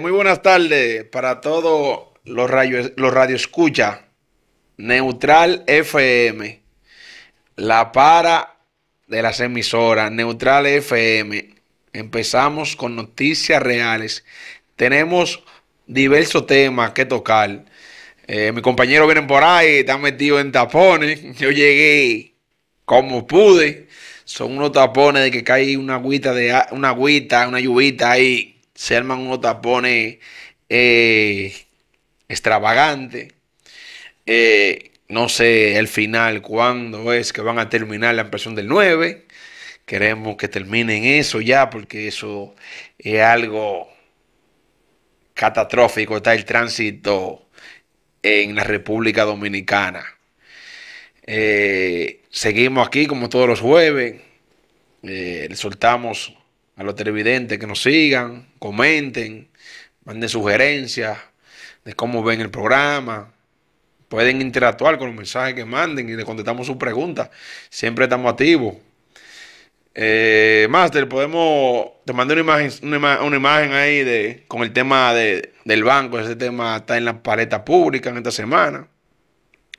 muy buenas tardes para todos los, radioescuchas, los Neutral FM, la para de las emisoras, Neutral FM. Empezamos con noticias reales. Tenemos diversos temas que tocar. Eh, mi mis compañeros vienen por ahí, están metido en tapones. Yo llegué como pude. Son unos tapones de que cae una agüita, de, una agüita, una lluvita ahí se arman unos tapones eh, extravagantes. Eh, no sé el final, cuándo es que van a terminar la impresión del 9. Queremos que terminen eso ya, porque eso es algo catastrófico, está el tránsito en la República Dominicana. Eh, seguimos aquí como todos los jueves. Eh, soltamos a los televidentes que nos sigan, comenten, manden sugerencias de cómo ven el programa. Pueden interactuar con los mensajes que manden y le contestamos sus preguntas. Siempre estamos activos. Eh, Master, podemos. Te mandé una imagen, una, imagen ahí de, con el tema del banco. Ese tema está en la paleta pública en esta semana.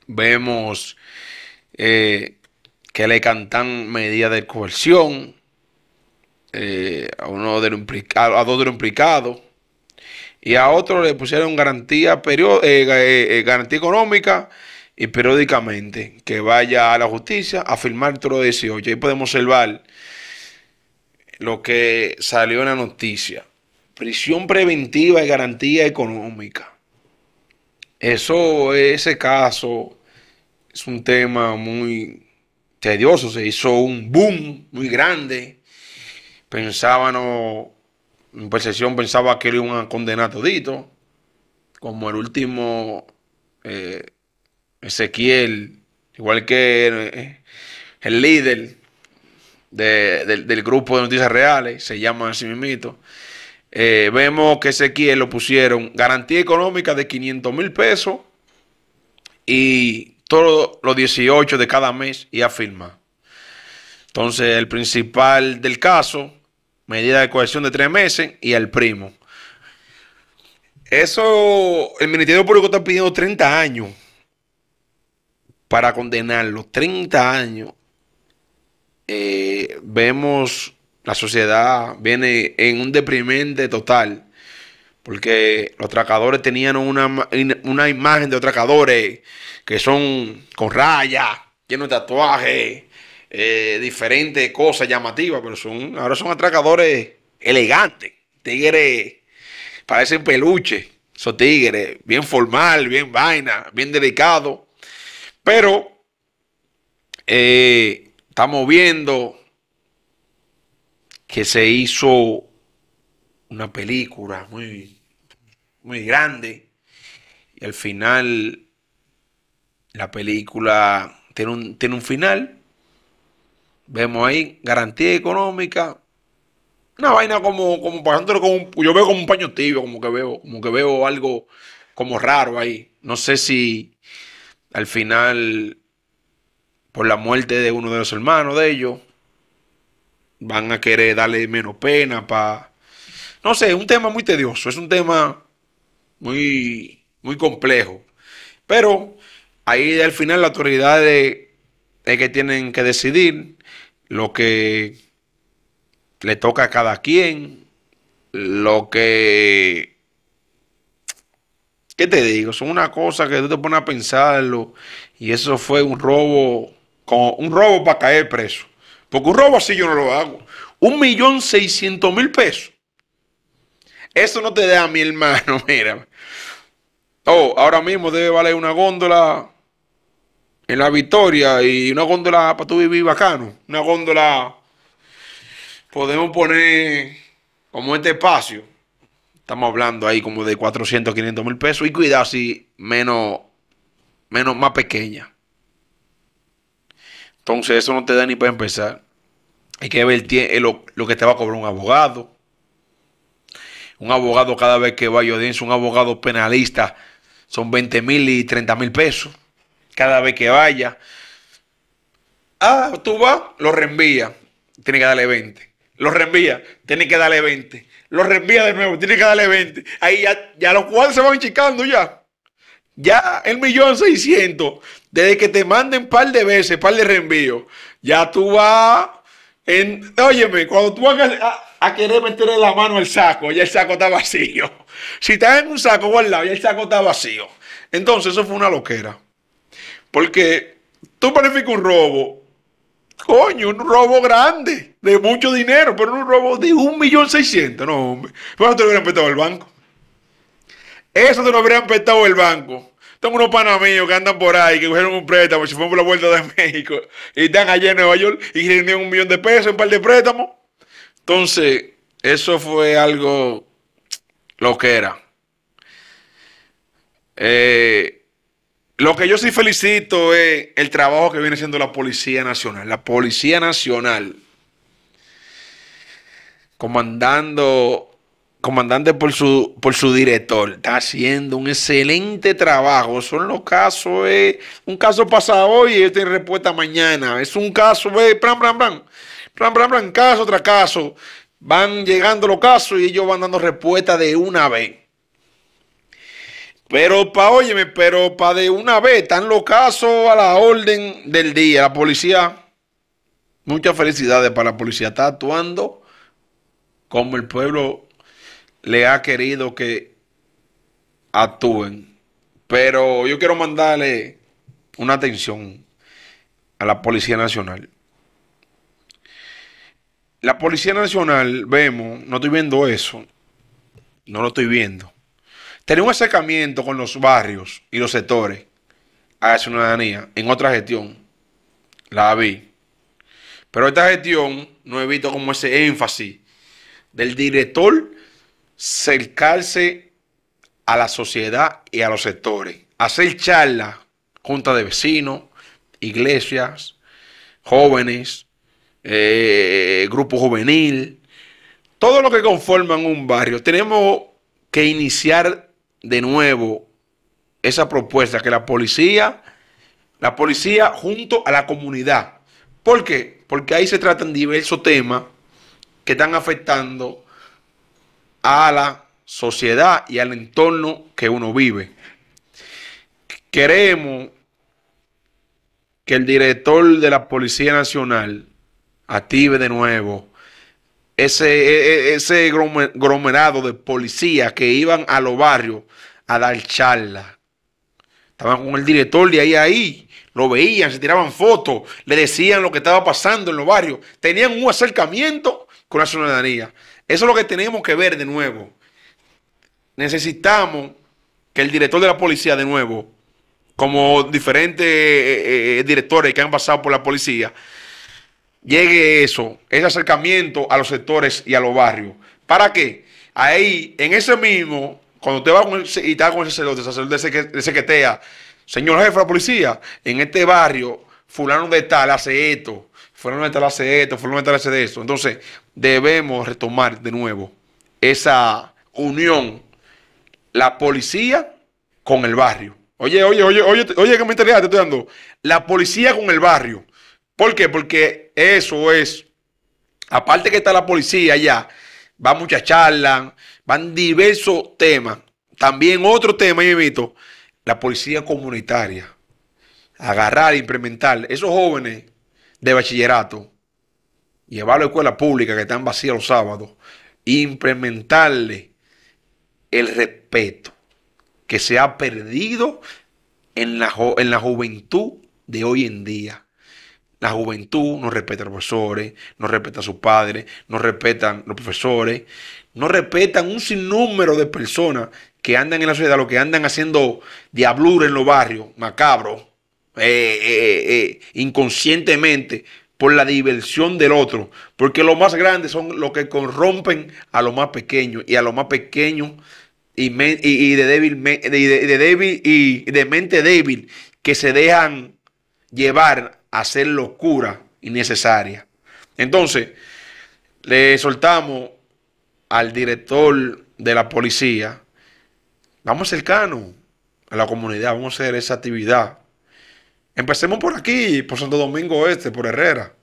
Vemos eh, que le cantan medidas de coerción eh, a, uno de a dos de los implicados y a otro le pusieron garantía, eh, eh, garantía económica y periódicamente que vaya a la justicia a firmar otro 18. Ahí podemos observar lo que salió en la noticia. Prisión preventiva y garantía económica. Eso, ese caso es un tema muy tedioso. Se hizo un boom muy grande pensábamos, en percepción pensaba que era un a dito, como el último eh, Ezequiel, igual que eh, el, líder del, grupo de noticias reales, se llama así mismito. Eh, vemos que Ezequiel lo pusieron garantía económica de 500 mil pesos y todos los 18 de cada mes y a firmar. Entonces, el principal del caso medida de cohesión de tres meses y al primo. Eso, el Ministerio Público está pidiendo 30 años para condenarlo. 30 años. Eh, vemos la sociedad viene en un deprimente total. Porque los tracadores tenían una, una imagen de tracadores que son con rayas, llenos de tatuajes, eh, diferentes cosas llamativas, pero son, ahora son atracadores elegantes, tigres, parecen peluche son tigres, bien formal, bien vaina, bien delicado pero eh, estamos viendo que se hizo una película muy, muy grande y al final la película tiene tiene un final Vemos ahí garantía económica. Una vaina como, como pasándolo con un, yo veo como un paño tibio, como que veo, como que veo algo como raro ahí. No sé si al final, por la muerte de uno de los hermanos de ellos, van a querer darle menos pena para. No sé, es un tema muy tedioso, es un tema muy, muy complejo. Pero ahí al final la autoridad es que tienen que decidir lo que le toca a cada quien, lo que... ¿Qué te digo? Son una cosa que tú te pones a pensarlo y eso fue un robo, con, un robo para caer preso. Porque un robo así yo no lo hago. Un millón seiscientos mil pesos. Eso no te da, a mi hermano, mira. Oh, ahora mismo debe valer una góndola en la Victoria y una góndola para tu vivir bacano. Una góndola, podemos poner como este espacio. Estamos hablando ahí como de 400, 500 mil pesos. Y cuidado así menos, menos, más pequeña. Entonces eso no te da ni para empezar. Hay que ver eh, lo, que te va a cobrar un abogado. Un abogado cada vez que va a audiencia, un abogado penalista, son 20 mil y 30 mil pesos cada vez que vaya. Ah, tú vas, lo reenvía, tiene que darle 20. Lo reenvía, tiene que darle 20. Lo reenvía de nuevo, tiene que darle 20. Ahí ya, ya los cuales se van chicando ya. Ya el millón seiscientos, desde que te manden par de veces, par de reenvío, ya tú vas en... Óyeme, cuando tú vas a, querer meterle la mano al saco, ya el saco está vacío. Si estás en un saco guardado, ya el saco está vacío. Entonces eso fue una loquera. Porque tú planificas un robo, coño, un robo grande, de mucho dinero, pero un robo de un millón seiscientos, no, hombre. Pero te lo hubieran prestado el banco. Eso te lo hubieran prestado el banco. Tengo unos panameños que andan por ahí, que cogieron un préstamo, se fueron por la vuelta de México, y están allá en Nueva York y tienen un millón de pesos, un par de préstamos. Entonces, eso fue algo lo que era. Eh, lo que yo sí felicito es el trabajo que viene haciendo la Policía Nacional. La Policía Nacional, comandando, comandante por su, por su director, está haciendo un excelente trabajo. Son los casos, eh, un caso pasa hoy y tiene respuesta mañana. Es un caso, eh, plan, pram, plan, plan, plan, plan, caso tras caso. Van llegando los casos y ellos van dando respuesta de una vez. Pero pa, óyeme, pero pa de una vez, están los casos a la orden del día. La policía, muchas felicidades para la policía, está actuando como el pueblo le ha querido que actúen. Pero yo quiero mandarle una atención a la Policía Nacional. La Policía Nacional, vemos, no estoy viendo eso, no lo estoy viendo Tener un acercamiento con los barrios y los sectores a la ciudadanía en otra gestión, la vi. Pero esta gestión no he visto como ese énfasis del director cercarse a la sociedad y a los sectores. Hacer charlas, junta de vecinos, iglesias, jóvenes, eh, grupo juvenil, todo lo que conforman un barrio. Tenemos que iniciar de nuevo esa propuesta que la policía, la policía junto a la comunidad. ¿Por qué? Porque ahí se tratan diversos temas que están afectando a la sociedad y al entorno que uno vive. Queremos que el director de la Policía Nacional active de nuevo ese, e, e, ese de policías que iban a los barrios a dar charla. Estaban con el director de ahí a ahí, lo veían, se tiraban fotos, le decían lo que estaba pasando en los barrios. Tenían un acercamiento con la ciudadanía. Eso es lo que tenemos que ver de nuevo. Necesitamos que el director de la policía de nuevo, como diferentes eh, eh, eh, directores que han pasado por la policía, llegue eso, ese acercamiento a los sectores y a los barrios. ¿Para qué? Ahí, en ese mismo, cuando usted va y está con ese sacerdote, de ese que sequetea, señor jefe de la policía, en este barrio, fulano de tal hace esto, fulano de tal hace esto, fulano de tal hace de esto. Entonces, debemos retomar de nuevo esa unión, la policía con el barrio. Oye, oye, oye, oye, oye, qué interesa te estoy dando. La policía con el barrio. ¿Por qué? Porque eso es, aparte que está la policía allá, va muchas charlas, van diversos temas. También otro tema, yo invito, la policía comunitaria. Agarrar, implementar esos jóvenes de bachillerato, llevarlo a escuela pública que están vacías los sábados, implementarle el respeto que se ha perdido en la, en la juventud de hoy en día. La juventud no respeta a los profesores, no respeta a sus padres, no respetan los profesores, no respetan un sinnúmero de personas que andan en la sociedad, lo que andan haciendo diablura en los barrios, macabro, eh, eh, eh, inconscientemente, por la diversión del otro. Porque los más grandes son los que corrompen a los más pequeños y a los más pequeños y, de, débil, débil y de mente débil que se dejan llevar hacer locura innecesaria. Entonces, le soltamos al director de la policía, vamos cercano... a la comunidad, vamos a hacer esa actividad. Empecemos por aquí, por Santo Domingo Este, por Herrera.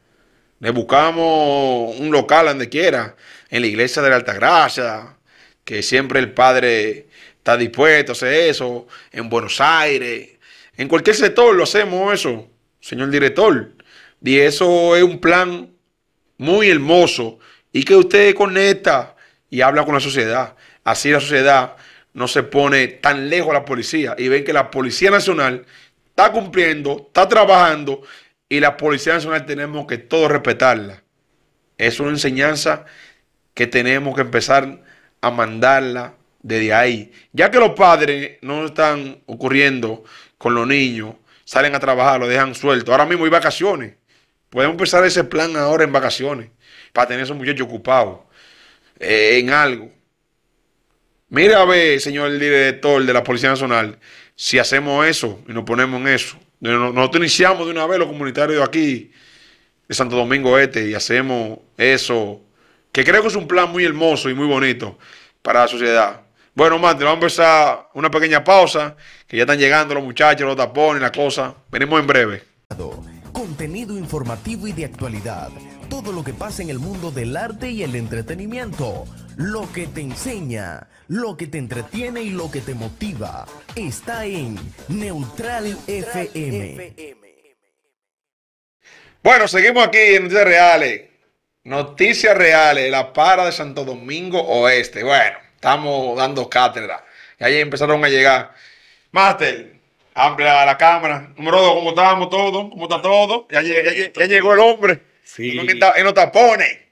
Le buscamos un local donde quiera, en la iglesia de la Altagracia, que siempre el padre está dispuesto a hacer eso, en Buenos Aires, en cualquier sector lo hacemos eso señor director. Y eso es un plan muy hermoso y que usted conecta y habla con la sociedad. Así la sociedad no se pone tan lejos a la policía y ven que la Policía Nacional está cumpliendo, está trabajando y la Policía Nacional tenemos que todos respetarla. Es una enseñanza que tenemos que empezar a mandarla desde ahí. Ya que los padres no están ocurriendo con los niños, salen a trabajar, lo dejan suelto. Ahora mismo hay vacaciones. Podemos empezar ese plan ahora en vacaciones para tener a esos muchachos ocupados eh, en algo. Mira a ver, señor director de la Policía Nacional, si hacemos eso y nos ponemos en eso. Nosotros iniciamos de una vez los comunitarios aquí, de Santo Domingo Este, y hacemos eso, que creo que es un plan muy hermoso y muy bonito para la sociedad. Bueno, Mante, vamos a empezar una pequeña pausa, que ya están llegando los muchachos, los tapones, la cosa. Venimos en breve. Contenido informativo y de actualidad. Todo lo que pasa en el mundo del arte y el entretenimiento. Lo que te enseña, lo que te entretiene y lo que te motiva. Está en Neutral, FM. FM. Bueno, seguimos aquí en Noticias Reales. Noticias Reales, la para de Santo Domingo Oeste. Bueno, Estamos dando cátedra. Y ahí empezaron a llegar. Máster, amplia la cámara. Número dos, ¿cómo estamos todos? ¿Cómo está todo? Ya, llegó el hombre. Sí. no los tapone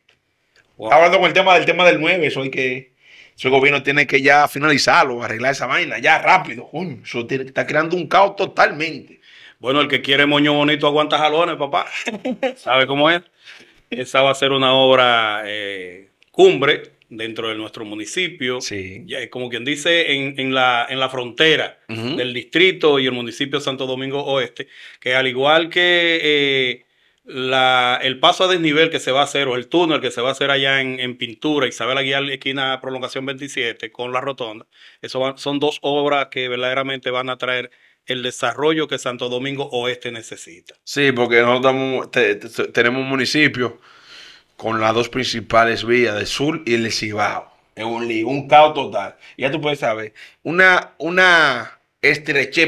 Hablando con el tema del tema del 9, eso hay que. su gobierno tiene que ya finalizarlo, arreglar esa vaina, ya rápido. eso está creando un caos totalmente. Bueno, el que quiere moño bonito aguanta jalones, papá. ¿Sabe cómo es? Esa va a ser una obra eh, cumbre dentro de nuestro municipio, como quien dice, en, la, en la frontera del distrito y el municipio Santo Domingo Oeste, que al igual que eh, la, el paso a desnivel que se va a hacer o el túnel que se va a hacer allá en, Pintura, Isabel Aguilar, esquina prolongación 27, con la rotonda, eso son dos obras que verdaderamente van a traer el desarrollo que Santo Domingo Oeste necesita. Sí, porque nosotros tenemos un municipio con las dos principales vías del sur y el Cibao. Es un un caos total. ya tú puedes saber, una, una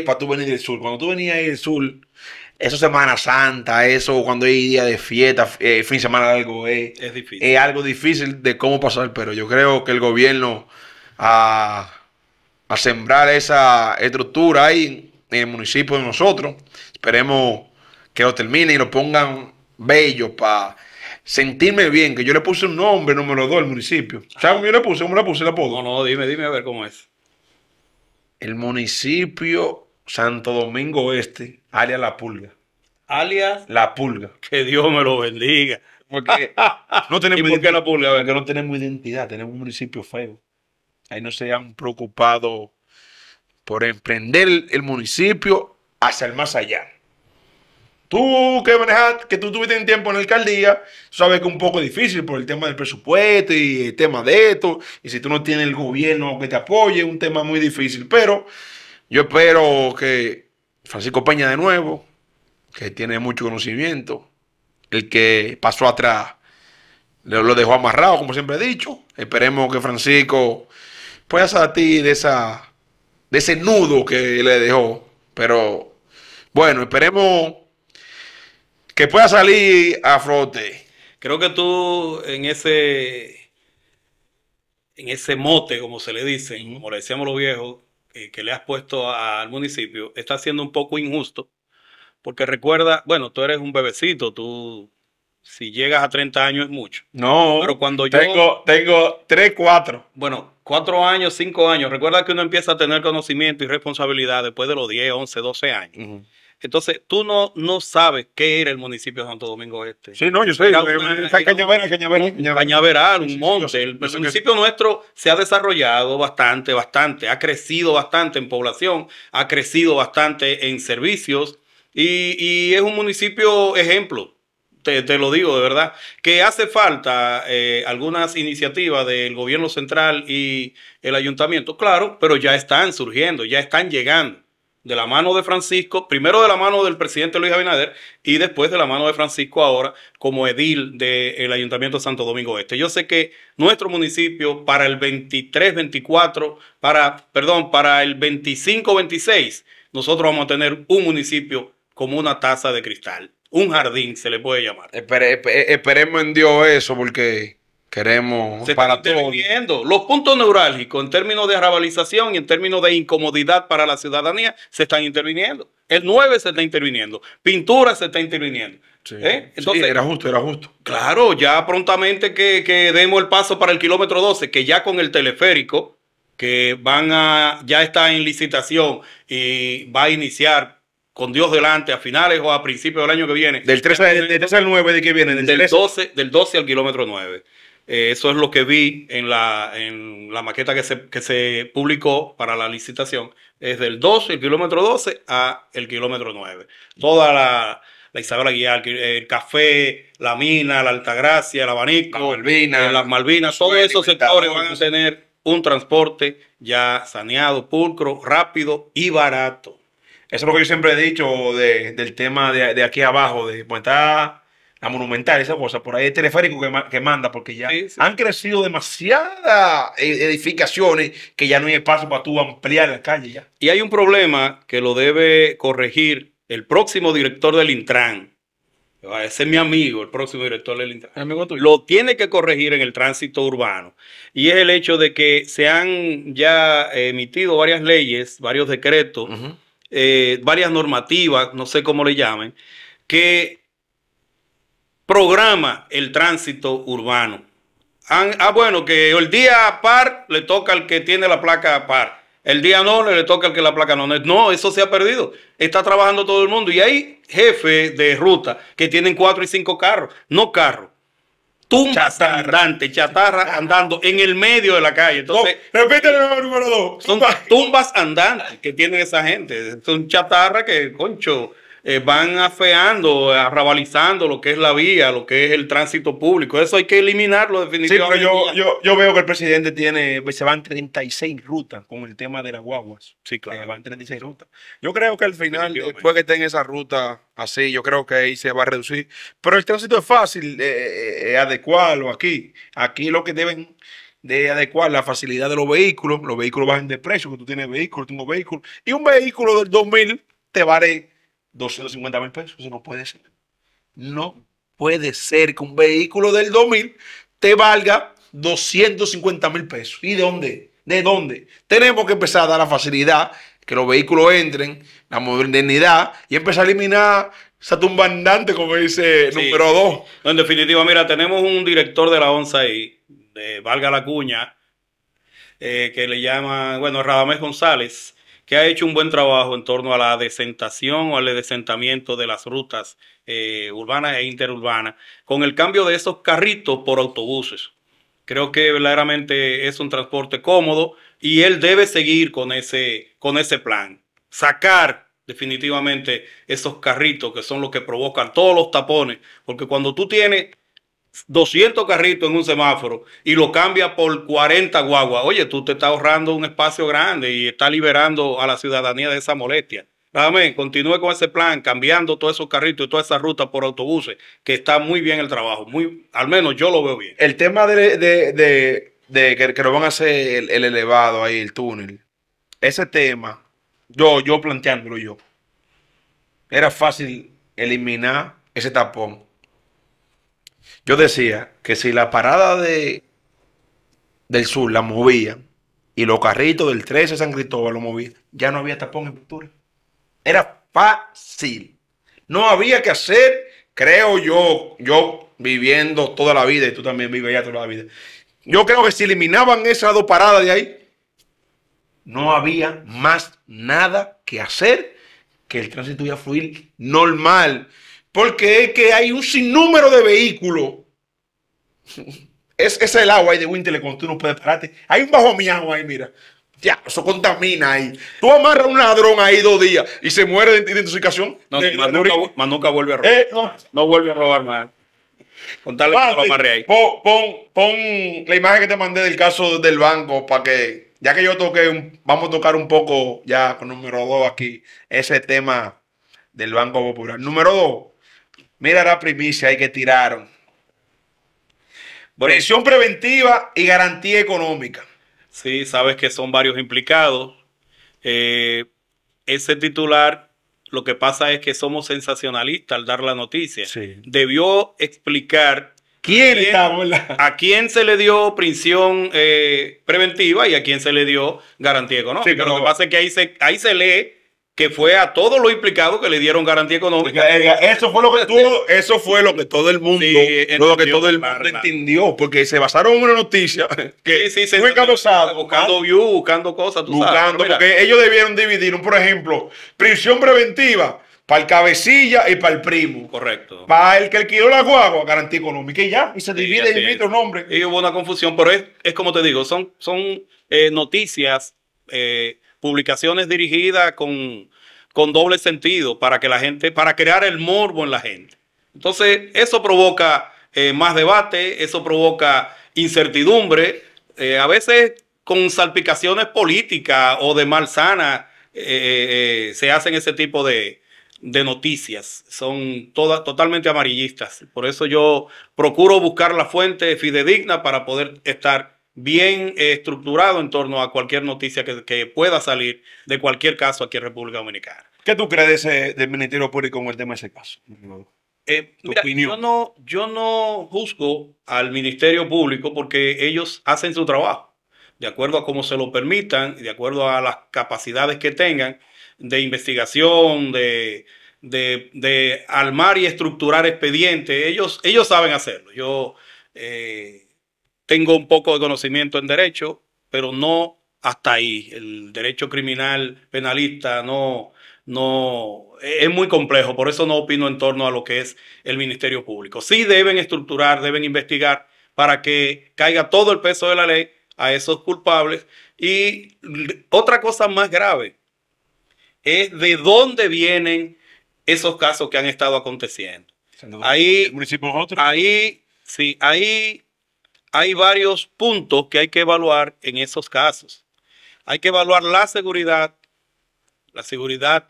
para tú venir del sur. Cuando tú venías del sur, eso Semana Santa, eso cuando hay día de fiesta, eh, fin de semana algo eh, es, algo difícil de cómo pasar, pero yo creo que el gobierno a, sembrar esa estructura ahí en el municipio de nosotros, esperemos que lo termine... y lo pongan bello para sentirme bien, que yo le puse un nombre número dos al municipio. ¿Sabes cómo yo le puse? ¿Cómo le puse la apodo? No, no, dime, dime a ver cómo es. El municipio Santo Domingo Oeste alias La Pulga. Alias La Pulga. Que Dios me lo bendiga. Porque no tenemos ¿Y por pulga? Porque no tenemos identidad, tenemos un municipio feo. Ahí no se han preocupado por emprender el municipio hacia el más allá. Tú que manejaste, que tú tuviste un tiempo en la alcaldía, sabes que es un poco difícil por el tema del presupuesto y el tema de esto. Y si tú no tienes el gobierno que te apoye, es un tema muy difícil. Pero yo espero que Francisco Peña de nuevo, que tiene mucho conocimiento, el que pasó atrás lo dejó amarrado, como siempre he dicho. Esperemos que Francisco pueda salir de, esa, de ese nudo que le dejó. Pero bueno, esperemos que pueda salir a frote. Creo que tú en ese en ese mote, como se le dice, como le decíamos los viejos, que le has puesto al municipio, está siendo un poco injusto, porque recuerda, bueno, tú eres un bebecito, tú si llegas a 30 años es mucho. No, pero cuando tengo, yo tengo 3, 4. Bueno, 4 años, 5 años. Recuerda que uno empieza a tener conocimiento y responsabilidad después de los 10, 11, 12 años. Entonces, tú no, no sabes qué era el municipio de Santo Domingo Este. Sí, no, yo sé. un monte. El, municipio nuestro se ha desarrollado bastante, bastante. Ha crecido bastante en población, ha crecido bastante en servicios y, es un municipio ejemplo. Te, lo digo de verdad, que hace falta eh, algunas iniciativas del gobierno central y el ayuntamiento, claro, pero ya están surgiendo, ya están llegando de la mano de Francisco, primero de la mano del presidente Luis Abinader y después de la mano de Francisco ahora como edil del Ayuntamiento de Santo Domingo Este. Yo sé que nuestro municipio para el 23, 24, para, perdón, para el 25, 26, nosotros vamos a tener un municipio como una taza de cristal. Un jardín se le puede llamar. Eh, esperemos en Dios eso porque Queremos Se para todos. Los puntos neurálgicos en términos de arrabalización y en términos de incomodidad para la ciudadanía se están interviniendo. El 9 se está interviniendo. Pintura se está interviniendo. Sí, ¿Eh? era justo, era justo. Claro, ya prontamente que, demos el paso para el kilómetro 12, que ya con el teleférico, que van a, ya está en licitación y va a iniciar con Dios delante a finales o a principios del año que viene. Del 13, al 9 de que viene. Del, del 12, del 12 al kilómetro 9. Eh, eso es lo que vi en la, la maqueta que se, publicó para la licitación. Es del 12, el kilómetro 12 a el kilómetro 9. Toda la, la Isabela eh, el café, la mina, la Altagracia, el abanico, la eh, las Malvinas, todos esos sectores van a tener un transporte ya saneado, pulcro, rápido y barato. Eso es lo que yo siempre he dicho del tema de, de aquí abajo, de pues la monumental, esa cosa, por ahí el teleférico que, manda, porque ya han crecido demasiadas e, edificaciones que ya no hay espacio para tú ampliar la calle ya. Y hay un problema que lo debe corregir el próximo director del Intran. Ah, ese es mi amigo, el próximo director del Intran. Lo tiene que corregir en el tránsito urbano. Y es el hecho de que se han ya emitido varias leyes, varios decretos, eh, varias normativas, no sé cómo le llamen, que programa el tránsito urbano. Ah, bueno, que el día par le toca al que tiene la placa par. El día no le toca al que la placa no. No, eso se ha perdido. Está trabajando todo el mundo. Y hay jefes de ruta que tienen cuatro y cinco carros, no carros. Tumbas andantes, chatarra andando en el medio de la calle. Entonces, el número, dos. Son tumbas andantes que tienen esa gente. Son chatarra que, concho, eh, van afeando, arrabalizando lo que es la vía, lo que es el tránsito público. Eso hay que eliminarlo definitivamente. Sí, yo, veo que el presidente tiene, pues, se van 36 rutas con el tema de las guaguas. Sí, eh, claro. Se van 36 rutas. Yo creo que al final, después que estén esa ruta así, yo creo que ahí se va a reducir. Pero el tránsito es fácil eh, eh adecuarlo aquí. Aquí lo que deben de adecuar la facilidad de los vehículos, los vehículos bajan de precio, que tú tienes vehículos, tengo vehículos, y un vehículo del 2000 te va vale 250 mil pesos. Eso no puede ser. No puede ser que un vehículo del 2000 te valga 250 mil pesos. ¿Y de dónde? ¿De dónde? Tenemos que empezar a dar la facilidad, que los vehículos entren, la modernidad y empezar a eliminar esa andante, como dice número 2. en definitiva, mira, tenemos un director de la ONSA ahí, de Valga la Cuña, eh, que le llama, bueno, Radamés González que ha hecho un buen trabajo en torno a la desentación o al desentamiento de las rutas eh, urbanas e interurbanas, con el cambio de esos carritos por autobuses. Creo que verdaderamente es un transporte cómodo y él debe seguir con ese, con ese plan. Sacar definitivamente esos carritos que son los que provocan todos los tapones, porque cuando tú tienes 200 carritos en un semáforo y lo cambia por 40 guaguas. Oye, tú te estás ahorrando un espacio grande y estás liberando a la ciudadanía de esa molestia. Amén. Continúe con ese plan, cambiando todos esos carritos y toda esa ruta por autobuses, que está muy bien el trabajo. Muy, al menos yo lo veo bien. El tema de, que, que, lo van a hacer el, elevado ahí, el túnel. Ese tema, yo, yo planteándolo yo, era fácil eliminar ese tapón. Yo decía que si la parada de, del sur la movía y los carritos del 13 San Cristóbal lo movían, ya no había tapón en pintura. Era fácil. No había que hacer, creo yo, yo viviendo toda la vida, y tú también vives allá toda la vida. Yo creo que si eliminaban esas dos paradas de ahí, no había más nada que hacer que el tránsito iba a fluir normal porque es que hay un sinnúmero de vehículos. Es, es el agua ahí de Winter cuando tú no puedes pararte. Hay un bajo mi agua ahí, mira. Ya, eso contamina ahí. Tú amarras a un ladrón ahí dos días y se muere de intoxicación. No, más, nunca, vuelve a robar. Eh, no. vuelve a robar más. Contarle ahí. Pon, pon, pon, la imagen que te mandé del caso del banco para que, ya que yo toqué, vamos a tocar un poco ya con número dos aquí, ese tema del Banco Popular. Número dos, Mira la primicia ahí que tiraron. Presión preventiva y garantía económica. Sí, sabes que son varios implicados. Eh, ese titular, lo que pasa es que somos sensacionalistas al dar la noticia. Debió explicar ¿Quién, a quién se le dio prisión eh, preventiva y a quién se le dio garantía económica. pero lo que pasa es que ahí se, ahí se lee que fue a todos los implicados que le dieron garantía económica. Eso fue lo que todo, eso fue lo que todo el mundo, entendió, lo que todo el mundo entendió, porque se basaron en una noticia que sí, buscando, views, buscando cosas, buscando, porque ellos debieron dividir, por ejemplo, prisión preventiva para el cabecilla y para el primo. Correcto. Para el que alquiló la guagua, garantía económica y ya, y se divide y un nombre. Y hubo una confusión, pero es, es como te digo, son, son eh, noticias eh, publicaciones dirigidas con, doble sentido para que la gente, para crear el morbo en la gente. Entonces, eso provoca eh, más debate, eso provoca incertidumbre, eh, a veces con salpicaciones políticas o de mal sana, eh, se hacen ese tipo de, de noticias. Son todas totalmente amarillistas. Por eso yo procuro buscar la fuente fidedigna para poder estar bien eh, estructurado en torno a cualquier noticia que, pueda salir de cualquier caso aquí en República Dominicana. ¿Qué tú crees del Ministerio Público con el tema de ese caso? Eh, mira, yo no, yo no juzgo al Ministerio Público porque ellos hacen su trabajo, de acuerdo a cómo se lo permitan, de acuerdo a las capacidades que tengan de investigación, de, armar y estructurar expedientes. Ellos, ellos saben hacerlo. Yo eh, tengo un poco de conocimiento en derecho, pero no hasta ahí. El derecho criminal penalista no, no es muy complejo, por eso no opino en torno a lo que es el Ministerio Público. Sí deben estructurar, deben investigar para que caiga todo el peso de la ley a esos culpables. Y otra cosa más grave es de dónde vienen esos casos que han estado aconteciendo. Ahí, ahí, sí, ahí hay varios puntos que hay que evaluar en esos casos. Hay que evaluar la seguridad, la seguridad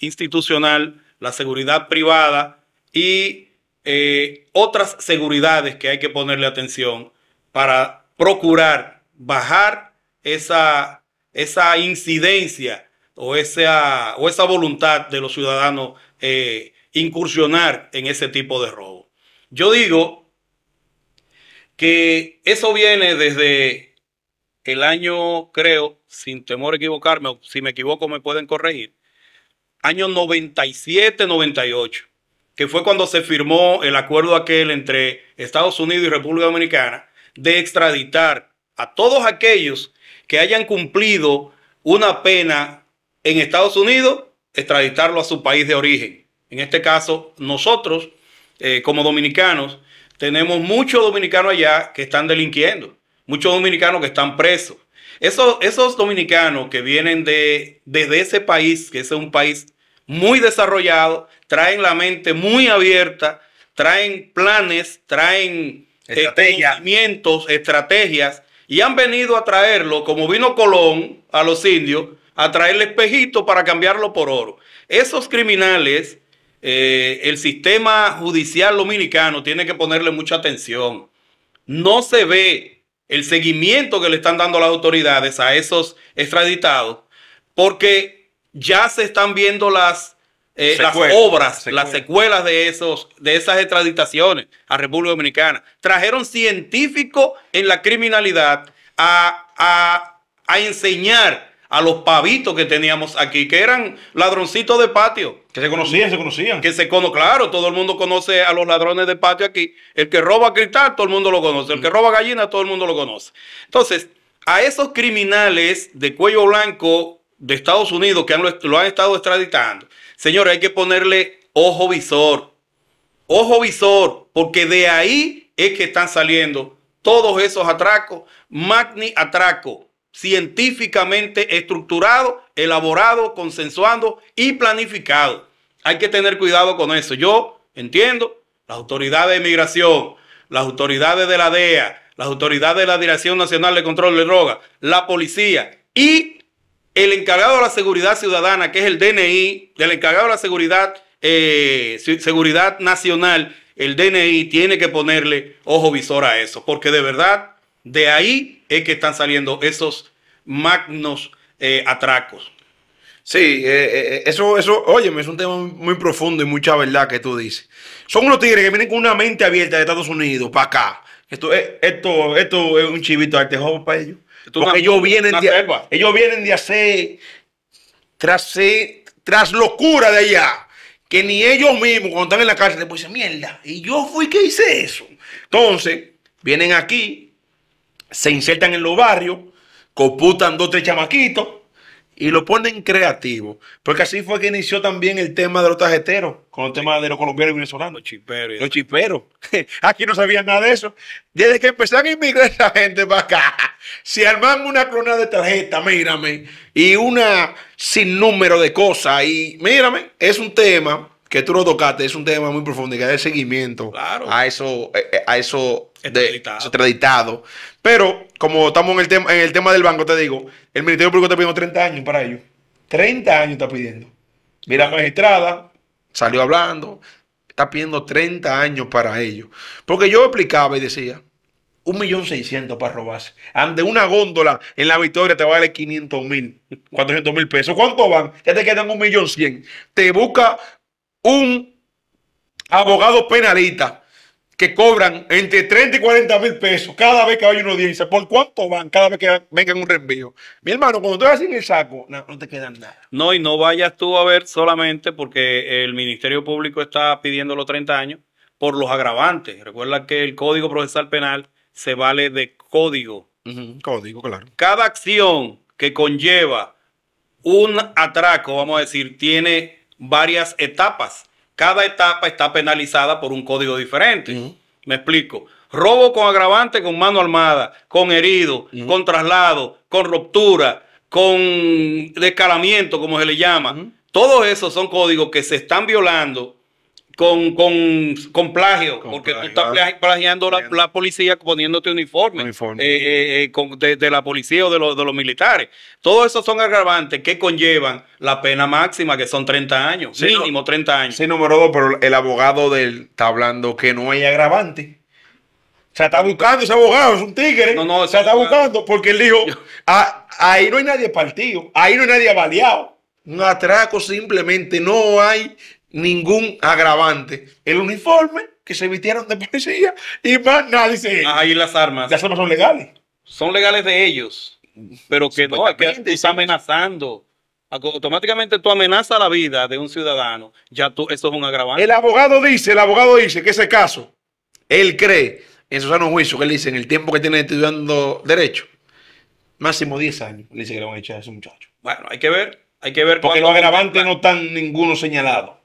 institucional, la seguridad privada y eh, otras seguridades que hay que ponerle atención para procurar bajar esa, esa incidencia o esa, esa voluntad de los ciudadanos eh, incursionar en ese tipo de robo. Yo digo que eso viene desde el año, creo, sin temor a equivocarme, si me equivoco me pueden corregir, año 97-98, que fue cuando se firmó el acuerdo aquel entre Estados Unidos y República Dominicana de extraditar a todos aquellos que hayan cumplido una pena en Estados Unidos, extraditarlo a su país de origen. En este caso, nosotros, eh, como dominicanos, tenemos muchos dominicanos allá que están delinquiendo, muchos dominicanos que están presos. Esos, esos dominicanos que vienen de, desde ese país, que es un país muy desarrollado, traen la mente muy abierta, traen planes, traen eh, estrategias, y han venido a traerlo, como vino Colón a los indios, a traerle espejito para cambiarlo por oro. Esos criminales eh, el sistema judicial dominicano tiene que ponerle mucha atención. No se ve el seguimiento que le están dando las autoridades a esos extraditados porque ya se están viendo las, eh, obras, las secuelas de, esos, de esas extraditaciones a República Dominicana. Trajeron científicos en la criminalidad a, a enseñar a los pavitos que teníamos aquí, que eran ladroncitos de patio que se conocían, se conocían. Que se claro, todo el mundo conoce a los ladrones de patio aquí. El que roba cristal, todo el mundo lo conoce. El que roba gallina, todo el mundo lo conoce. Entonces, a esos criminales de cuello blanco de Estados Unidos que han, lo han estado extraditando, señores, hay que ponerle ojo visor. Ojo visor, porque de ahí es que están saliendo todos esos atracos, magni atraco científicamente estructurado, elaborado, consensuando y planificado. Hay que tener cuidado con eso. Yo entiendo, las autoridades de migración, las autoridades de la DEA, las autoridades de la Dirección Nacional de Control de Drogas, la policía y el encargado de la seguridad ciudadana, que es el DNI, del encargado de la seguridad, eh, seguridad nacional, el DNI tiene que ponerle ojo visor a eso, porque de verdad, de ahí es que están saliendo esos magnos eh, atracos. Sí, eh, eh, eso, eso, óyeme, es un tema muy profundo y mucha verdad que tú dices. Son unos tigres que vienen con una mente abierta de Estados Unidos para acá. Esto, esto, esto es un chivito de artejo para ellos. Porque ellos, vienen de, ellos vienen de hacer tras, tras locura de allá. Que ni ellos mismos, cuando están en la cárcel, después dicen, mierda, y yo fui que hice eso. Entonces, vienen aquí, se insertan en los barrios, computan dos, tres chamaquitos y lo ponen creativo. Porque así fue que inició también el tema de los tarjeteros, con el tema de los colombianos y venezolanos. Los chiperos. Los chiperos. Aquí no sabían nada de eso. Desde que empezaron a inmigrar esa gente para acá, se arman una clona de tarjeta, mírame, y una sin número de cosas. Y mírame, es un tema que tú lo tocaste, es un tema muy profundo y que hay seguimiento a eso, eh, eh, a eso extraditado. Pero, como estamos en el, tema, en el tema del banco, te digo, el Ministerio Público te pidiendo 30 años para ello. 30 años está pidiendo. Mira, magistrada salió hablando, está pidiendo 30 años para ello. Porque yo explicaba y decía, un millón seiscientos para robarse. Ande una góndola en la victoria te vale 500 mil, 400 mil pesos. ¿Cuánto van? Ya te quedan un millón cien. Te busca un abogado penalista que cobran entre 30 y 40 mil pesos cada vez que hay una audiencia. ¿Por cuánto van cada vez que vengan un reenvío? Mi hermano, cuando tú vas sin el saco, no, te quedan nada. No, y no vayas tú a ver solamente porque el Ministerio Público está pidiendo los 30 años por los agravantes. Recuerda que el Código Procesal Penal se vale de código. código, claro. Cada acción que conlleva un atraco, vamos a decir, tiene varias etapas. Cada etapa está penalizada por un código diferente. Me explico. Robo con agravante, con mano armada, con herido, con traslado, con ruptura, con descalamiento, como se le llama. Todos esos son códigos que se están violando con, con, plagio, porque tú estás plagiando la, policía poniéndote uniforme, uniforme. Eh, eh, eh, de, la policía o de, de los militares. Todos esos son agravantes que conllevan la pena máxima, que son 30 años, mínimo 30 años. Sí, número dos, pero el abogado está hablando que no hay agravante. se está buscando ese abogado, es un tigre. No, no, se está buscando porque él dijo, ah, ahí no hay nadie partido, ahí no hay nadie baleado Un atraco simplemente no hay ningún agravante. El uniforme, que se vistieron de policía y más nadie se... Ah, ahí las armas. Las armas son legales. Son legales de ellos, pero que no, estás amenazando. Automáticamente tú amenazas la vida de un ciudadano, ya tú, eso es un agravante. El abogado dice, el abogado dice que ese caso, él cree, en su sano juicio, que él dice, en el tiempo que tiene estudiando derecho, máximo 10 años, le dice que le van a echar a ese muchacho. Bueno, hay que ver, hay que ver. Porque los agravantes no están ninguno señalado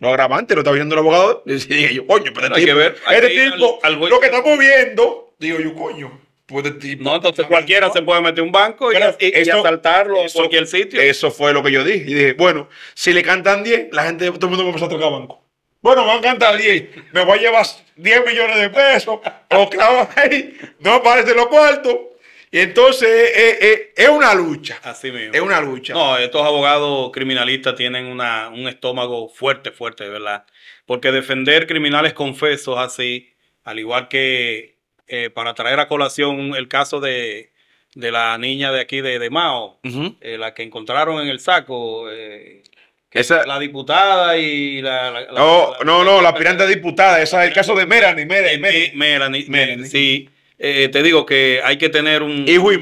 no agravante, lo está viendo el abogado. Y dije yo, coño, pero este hay que ver. este tipo, lo que estamos viendo, digo yo, coño. Puede, este tipo, no, entonces cualquiera se puede meter un banco y, asaltarlo en cualquier sitio. Eso fue lo que yo dije. Y dije, bueno, si le cantan 10, la gente, todo el mundo va a empezar a tocar banco. Bueno, me van a cantar 10. Me voy a llevar 10 millones de pesos. o ahí. No aparecen los cuartos. Y entonces eh, eh, eh, es una lucha. Así mismo. Es una lucha. No, estos abogados criminalistas tienen una, un estómago fuerte, fuerte, de ¿verdad? Porque defender criminales confesos así, al igual que para traer a colación el caso de, de la niña de aquí de, de Mao, la que encontraron en el saco. Esa, la diputada y la. no, oh, no, no, la pirante diputada. Ese es el caso de Merani. Merani, Merani, Merani, Merani sí. Eh, te digo que hay que tener un... Hijo y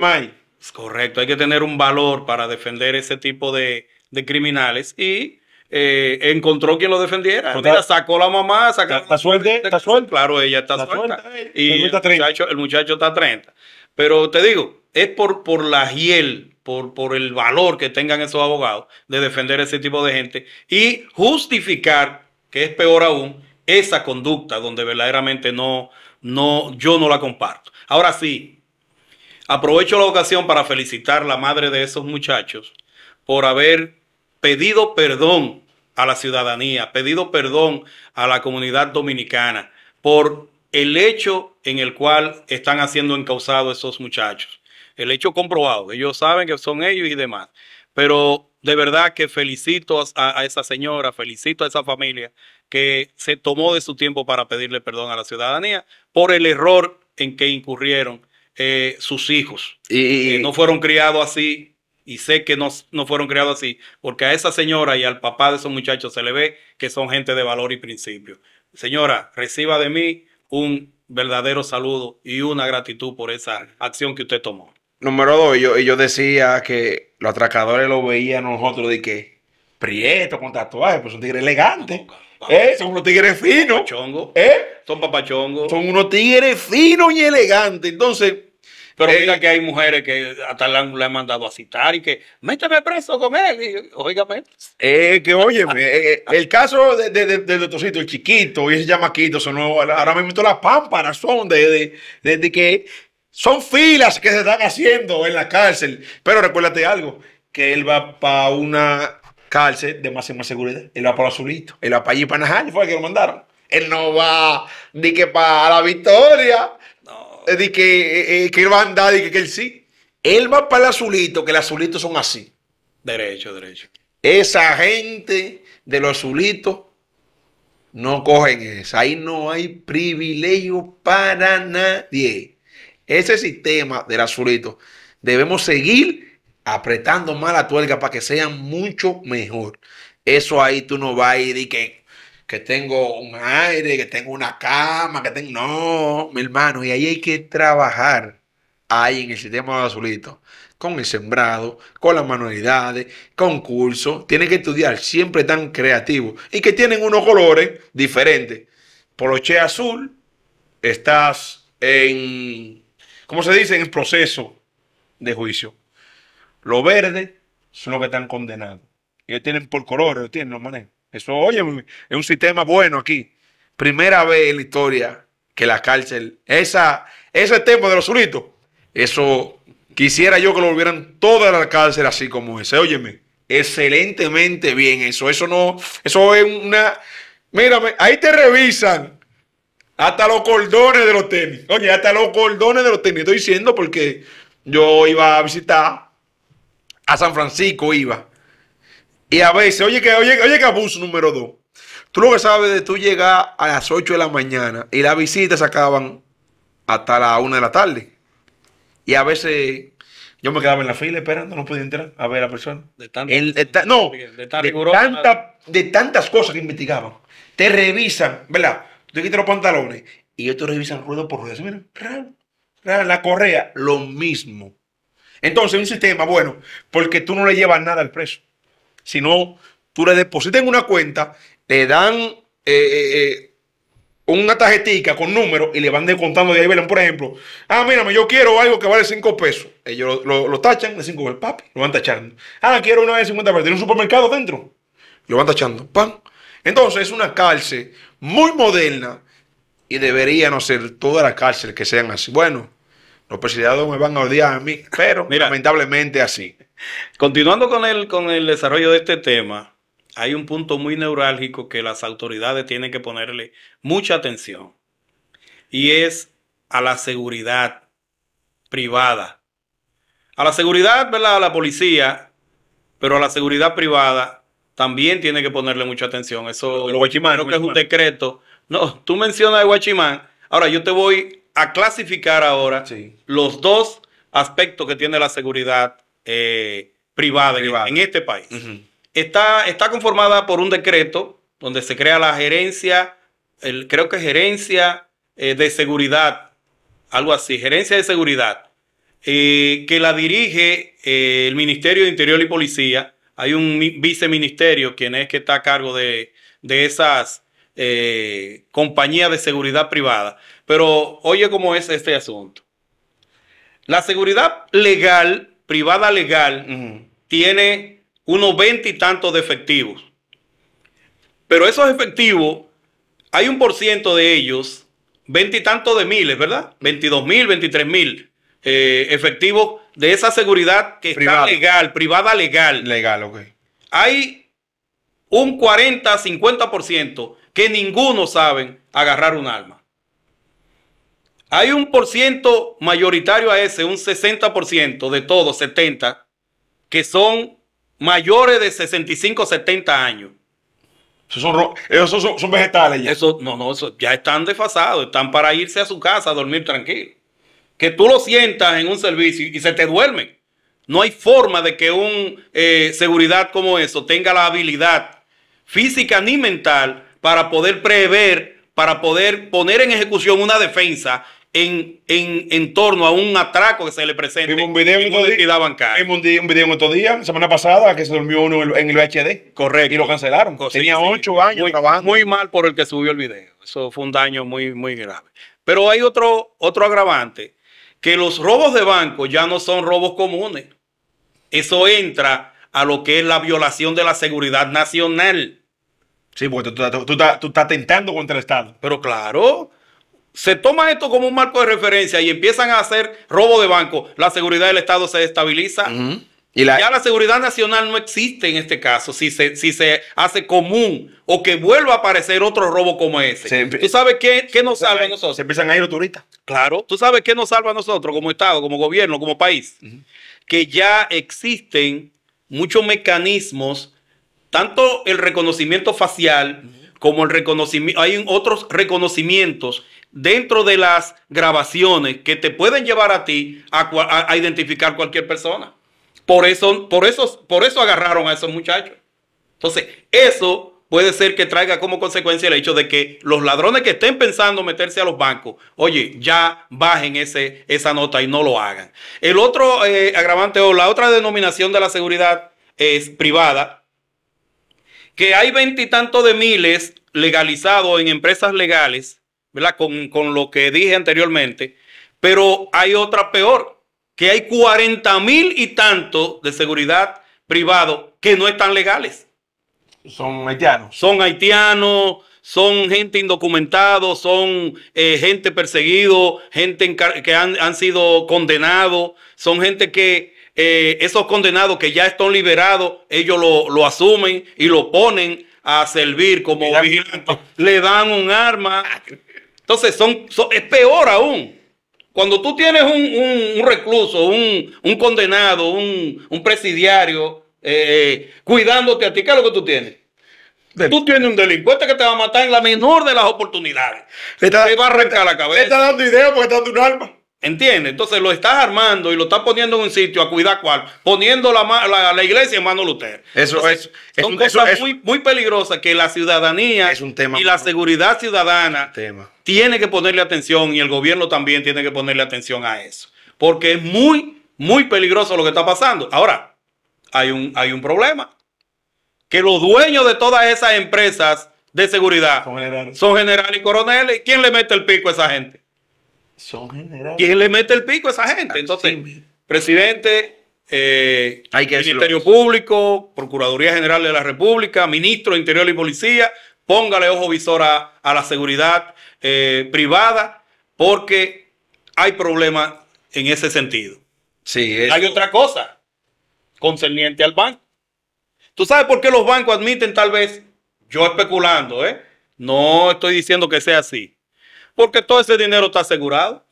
Es Correcto, hay que tener un valor para defender ese tipo de, criminales y eh, encontró quien lo defendiera. sacó la mamá, sacó... Está, está suelta, está suelta. Claro, ella está, suelta. Eh, y el muchacho, el muchacho está 30. Pero te digo, es por, por la hiel, por, por el valor que tengan esos abogados de defender ese tipo de gente y justificar, que es peor aún, esa conducta donde verdaderamente no, no, yo no la comparto. Ahora sí, aprovecho la ocasión para felicitar a la madre de esos muchachos por haber pedido perdón a la ciudadanía, pedido perdón a la comunidad dominicana por el hecho en el cual están haciendo encausados esos muchachos. El hecho comprobado, ellos saben que son ellos y demás. Pero de verdad que felicito a, esa señora, felicito a esa familia que se tomó de su tiempo para pedirle perdón a la ciudadanía por el error en que incurrieron eh, sus hijos. Eh, y, no fueron criados así y sé que no, no fueron criados así porque a esa señora y al papá de esos muchachos se le ve que son gente de valor y principio. Señora, reciba de mí un verdadero saludo y una gratitud por esa acción que usted tomó. Número dos, yo decía que los atracadores lo veían nosotros de que prieto con tatuaje, pues son tigres elegantes. ¿Eh? Son unos tigres finos. ¿Eh? Son papachongos. Son unos tigres finos y elegantes. Entonces. Pero eh, mira que hay mujeres que hasta le han, mandado a citar y que méteme preso con él. Y, óigame. que óyeme, el caso de, de, el chiquito y ese llamaquito, son nuevos. Ahora me meto las pámparas son de, de que son filas que se están haciendo en la cárcel. Pero recuérdate algo, que él va para una cárcel de más y más seguridad. Él va para Azulito. Él va para allí, para fue el que lo mandaron. Él no va ni que para la victoria, ni eh, eh, eh, que, él va a andar, y que, él sí. Él va para el azulito, que los azulitos son así. Derecho, derecho. Esa gente de los azulitos no cogen eso. Ahí no hay privilegio para nadie ese sistema del azulito, debemos seguir apretando más la tuerca para que sea mucho mejor. Eso ahí tú no vas a ir y que, que tengo un aire, que tengo una cama, que tengo... No, mi hermano, y ahí hay que trabajar ahí en el sistema del azulito con el sembrado, con las manualidades, con cursos. Tienen que estudiar, siempre tan creativo y que tienen unos colores diferentes. Poloche azul, estás en ¿Cómo se dice en el proceso de juicio. Los verdes son los que están condenados. Ellos tienen por color, ellos tienen los manes. Eso, oye, es un sistema bueno aquí. Primera vez en la historia que la cárcel, esa, ese tema de los zuritos, eso quisiera yo que lo volvieran toda la cárcel así como ese. Óyeme, excelentemente bien eso. Eso no, eso es una. Mírame, ahí te revisan hasta los cordones de los tenis. Oye, hasta los cordones de los tenis. Estoy diciendo porque yo iba a visitar a San Francisco, iba. Y a veces, oye, que, oye, oye, que abuso número dos. Tú lo que sabes es de tú llegar a las 8 de la mañana y las visitas acaban hasta la 1 de la tarde. Y a veces yo me quedaba en la fila esperando, no podía entrar a ver a la persona. De tantas, no, de tantas cosas que investigaban. Te revisan, ¿verdad? tú te quitas los pantalones y ellos te revisan ruedo por ruedo. mira, la correa, lo mismo. Entonces, un sistema bueno, porque tú no le llevas nada al preso, sino tú le depositas en una cuenta, le dan eh, eh, eh, una tarjetica con número y le van descontando de ahí, ven, por ejemplo, ah, mírame, yo quiero algo que vale 5 pesos. Ellos lo, tachan de 5 pesos, papi, lo van tachando. Ah, quiero una de 50 pesos, tiene un supermercado dentro, lo van tachando, ...pam... Entonces, es una cárcel muy moderna y debería no ser todas las cárcel que sean así. Bueno, los presidiados me van a odiar a mí, pero lamentablemente así. Continuando con el, con el desarrollo de este tema, hay un punto muy neurálgico que las autoridades tienen que ponerle mucha atención y es a la seguridad privada. A la seguridad, ¿verdad? A la policía, pero a la seguridad privada también tiene que ponerle mucha atención. Eso creo que es un decreto. No, tú mencionas el guachimán. Ahora yo te voy a clasificar ahora los dos aspectos que tiene la seguridad eh, privada, En, este país. está, está conformada por un decreto donde se crea la gerencia, el, creo que gerencia eh, de seguridad, algo así, gerencia de seguridad, eh, que la dirige el Ministerio de Interior y Policía hay un viceministerio quien es que está a cargo de, de esas eh, compañías de seguridad privada. Pero oye cómo es este asunto. La seguridad legal, privada legal, tiene unos veinte y tantos de efectivos. Pero esos efectivos, hay un por ciento de ellos, veinte y tantos de miles, ¿verdad? 22 mil, 23 mil eh, efectivo de esa seguridad que está legal, privada legal. Legal, ok. Hay un 40, 50% que ninguno saben agarrar un alma Hay un por ciento mayoritario a ese, un 60% de todos, 70, que son mayores de 65, 70 años. Esos son, vegetales ya. Eso, no, no, eso, ya están desfasados, están para irse a su casa a dormir tranquilo que tú lo sientas en un servicio y se te duerme No hay forma de que un eh, seguridad como eso tenga la habilidad física ni mental para poder prever, para poder poner en ejecución una defensa en, torno a un atraco que se le presente. Vimos un video en Vimos un, día, un video en otro semana pasada, que se durmió uno en el VHD. Correcto. Y lo cancelaron. Tenía ocho años muy, trabajando. Muy mal por el que subió el video. Eso fue un daño muy, muy grave. Pero hay otro, otro agravante que los robos de banco ya no son robos comunes. Eso entra a lo que es la violación de la seguridad nacional. Sí, porque tú, estás tentando contra el Estado. Pero claro, se toma esto como un marco de referencia y empiezan a hacer robos de banco, la seguridad del Estado se estabiliza. Ya la seguridad nacional no existe en este caso, si se, si se hace común o que vuelva a aparecer otro robo como ese. ¿Tú sabes qué, qué nos salva a nosotros? Se empiezan a ir los turistas. Claro, ¿tú sabes qué nos salva a nosotros como Estado, como gobierno, como país? Que ya existen muchos mecanismos, tanto el reconocimiento facial como el reconocimiento, hay otros reconocimientos dentro de las grabaciones que te pueden llevar a ti a identificar cualquier persona. Por eso, por eso, por eso agarraron a esos muchachos. Entonces, eso puede ser que traiga como consecuencia el hecho de que los ladrones que estén pensando meterse a los bancos, oye, ya bajen ese, esa nota y no lo hagan. El otro eh, agravante o la otra denominación de la seguridad es privada, que hay veintitantos de miles legalizados en empresas legales, ¿verdad? Con, con lo que dije anteriormente, pero hay otra peor, que hay 40 mil y tanto de seguridad privado que no están legales. Son haitianos. Son haitianos, son gente indocumentada, son eh, gente perseguido, gente que han, sido condenados, son gente que eh, esos condenados que ya están liberados, ellos lo, asumen y lo ponen a servir como vigilantes. Le dan un arma. Entonces son, es peor aún. Cuando tú tienes un, recluso, un, condenado, un, presidiario eh, cuidándote a ti, ¿qué es lo que tú tienes? Tú tienes un delincuente que te va a matar en la menor de las oportunidades. te va a arrancar la cabeza. Te está dando idea porque está dando un arma. ¿Entiendes? Entonces lo estás armando y lo estás poniendo en un sitio a cuidar cuál, poniendo la, iglesia en mano de Eso es, es, Son cosas muy, peligrosas que la ciudadanía y la seguridad ciudadana tema. tiene que ponerle atención y el gobierno también tiene que ponerle atención a eso. Porque es muy, muy peligroso lo que está pasando. Ahora, hay un, hay un problema. Que los dueños de todas esas empresas de seguridad son generales, son generales y coroneles. ¿Quién le mete el pico a esa gente? Son generales. ¿Quién le mete el pico a esa gente? Ah, Entonces, presidente, eh, Ministerio Público, Procuraduría General de la República, Ministro de Interior y Policía, póngale ojo visor a, la seguridad eh, privada, porque hay problemas en ese sentido. Sí, Hay otra cosa concerniente al banco. ¿Tú sabes por qué los bancos admiten tal vez, yo especulando, eh? no estoy diciendo que sea así, porque todo ese dinero está asegurado.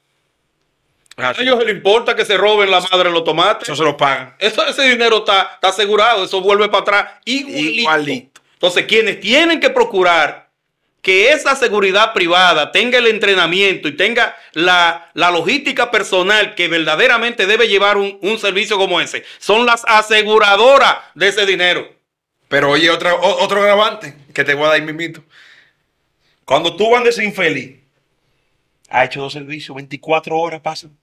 A ellos les importa que se roben la madre los tomates. Eso se lo pagan. ese dinero está, asegurado, eso vuelve para atrás igualito. igualito. Entonces, quienes tienen que procurar que esa seguridad privada tenga el entrenamiento y tenga la, logística personal que verdaderamente debe llevar un, servicio como ese, son las aseguradoras de ese dinero. Pero oye, otro, otro que te voy a dar, mimito. Cuando tú andes infeliz ha hecho dos servicios, 24 horas pasan.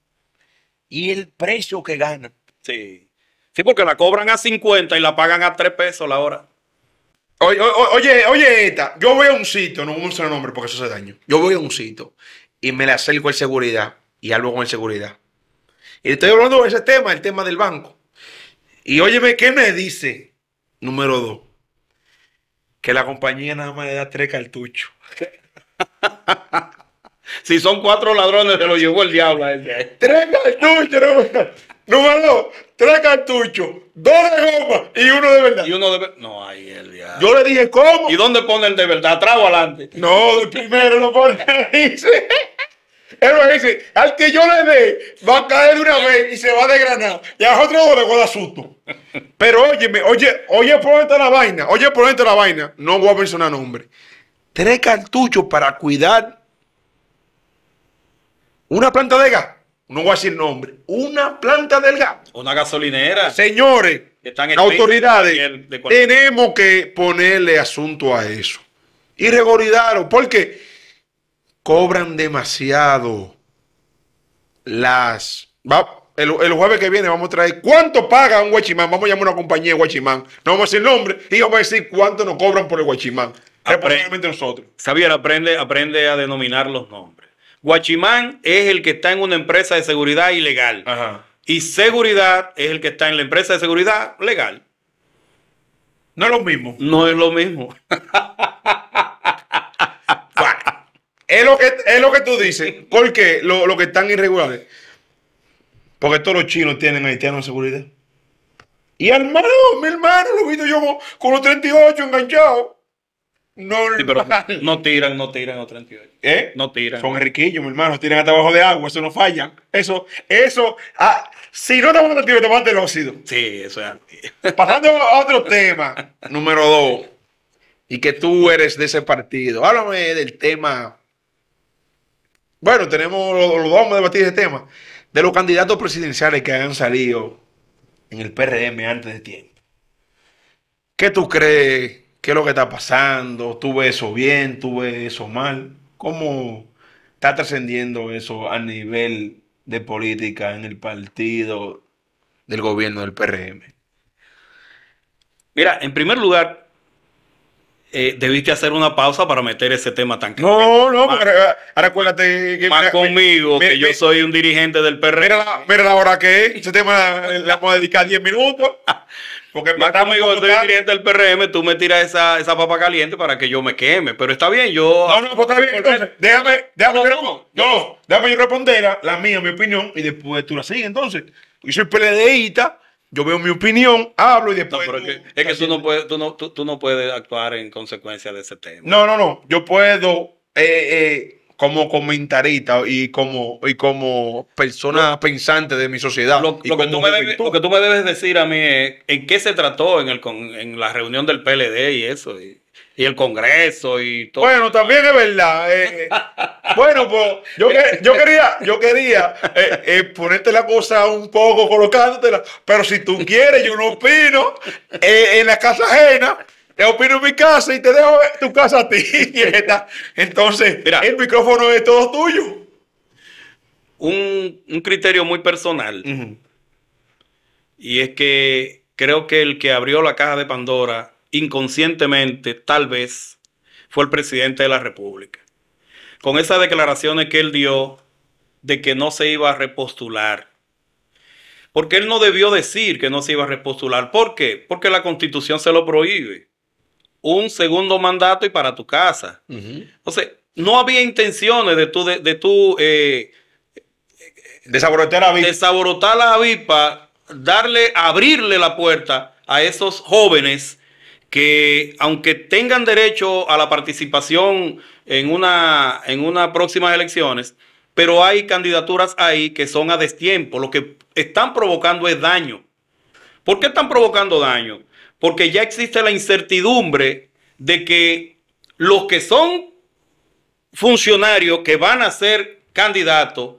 Y el precio que ganan. Sí. Sí, porque la cobran a 50 y la pagan a 3 pesos la hora. Oye, oye, esta. Yo voy a un sitio, no voy a usar el nombre porque eso hace daño. Yo voy a un sitio y me le acerco al seguridad y hablo con el seguridad. Y estoy hablando de ese tema, el tema del banco. Y óyeme, ¿qué me dice? Número dos. Que la compañía nada más le da tres cartuchos. Si son cuatro ladrones, se lo llevó el diablo. Ese. Tres cartuchos, número tres cartuchos, dos de goma y uno de verdad. Y uno de verdad. No, ahí el diablo. Yo le dije, ¿cómo? ¿Y dónde pone el de verdad? ¿Atrás o adelante? No, primero lo pone ahí. Él me dice, al que yo le dé, va a caer de una vez y se va de granada Y a otro de le voy a dar susto. Pero óyeme, oye, oye, ponete la vaina, oye, ponete la vaina, no voy a mencionar nombre. Tres cartuchos para cuidar una planta de gas. No voy a decir nombre. Una planta del gas. Una gasolinera. Señores, autoridades, tenemos que ponerle asunto a eso. Y Porque cobran demasiado las... el, jueves que viene vamos a traer cuánto paga un guachimán. Vamos a llamar a una compañía de guachimán. No vamos a decir nombre y vamos a decir cuánto nos cobran por el guachimán. Aprende, nosotros. Xavier, aprende, aprende a denominar los nombres. Guachimán es el que está en una empresa de seguridad ilegal. Y seguridad es el que está en la empresa de seguridad legal. No es lo mismo. No es lo mismo. es, lo que, es lo que tú dices. Porque lo, lo que están irregulares. Porque todos los chinos tienen haitianos de seguridad. Y hermano, mi hermano, lo he yo con los 38 enganchados no tiran, no tiran 38. ¿Eh? No tiran. Son riquillos, mi hermano. Tiran hasta abajo de agua. Eso no falla. Eso, eso. Ah, si no te vas el te el óxido. Sí, eso es. Pasando a otro tema. Número dos. Y que tú eres de ese partido. Háblame del tema. Bueno, tenemos, lo, vamos a debatir ese tema. De los candidatos presidenciales que han salido en el PRM antes de tiempo. ¿Qué tú crees? qué es lo que está pasando, tuve eso bien, tuve eso mal, cómo está trascendiendo eso a nivel de política en el partido del gobierno del PRM. Mira, en primer lugar, eh, debiste hacer una pausa para meter ese tema tan No, no, porque ahora acuérdate que. Más conmigo, que yo soy un dirigente del PRM. Mira la, la hora que es, ese tema le vamos a dedicar 10 minutos. Porque me conmigo soy cliente del PRM, tú me tiras esa, esa papa caliente para que yo me queme. Pero está bien, yo. No, no, pues está bien. déjame, déjame, no, no, no, déjame yo responder la mía, mi opinión, y después tú la sigues. Entonces, yo soy PLDista, yo veo mi opinión, hablo y después. No, pero es que, es tú, no puedes, tú, no, tú, no puedes actuar en consecuencia de ese tema. No, no, no. Yo puedo. Eh, eh, como comentarista y como, y como persona pensante de mi sociedad. Lo, que tú me debes, decir a mí es en qué se trató en, la reunión del PLD y eso, y, el Congreso y todo. Bueno, también es verdad. Eh, eh. bueno, pues yo, quería, yo quería eh, ponerte la cosa un poco colocándotela, pero si tú quieres, yo no opino en la casa ajena te opino mi casa y te dejo tu casa a ti. Entonces, el micrófono es todo tuyo. Un, criterio muy personal. Y es que creo que el que abrió la caja de Pandora inconscientemente, tal vez, fue el presidente de la República. Con esas declaraciones que él dio de que no se iba a repostular. Porque él no debió decir que no se iba a repostular. ¿Por qué? Porque la constitución se lo prohíbe un segundo mandato y para tu casa. Entonces, no había intenciones de tú, de, tú, eh, la avispa. la darle, abrirle la puerta a esos jóvenes que, aunque tengan derecho a la participación en una, en unas próximas elecciones, pero hay candidaturas ahí que son a destiempo. Lo que están provocando es daño. ¿Por qué están provocando daño? porque ya existe la incertidumbre de que los que son funcionarios que van a ser candidatos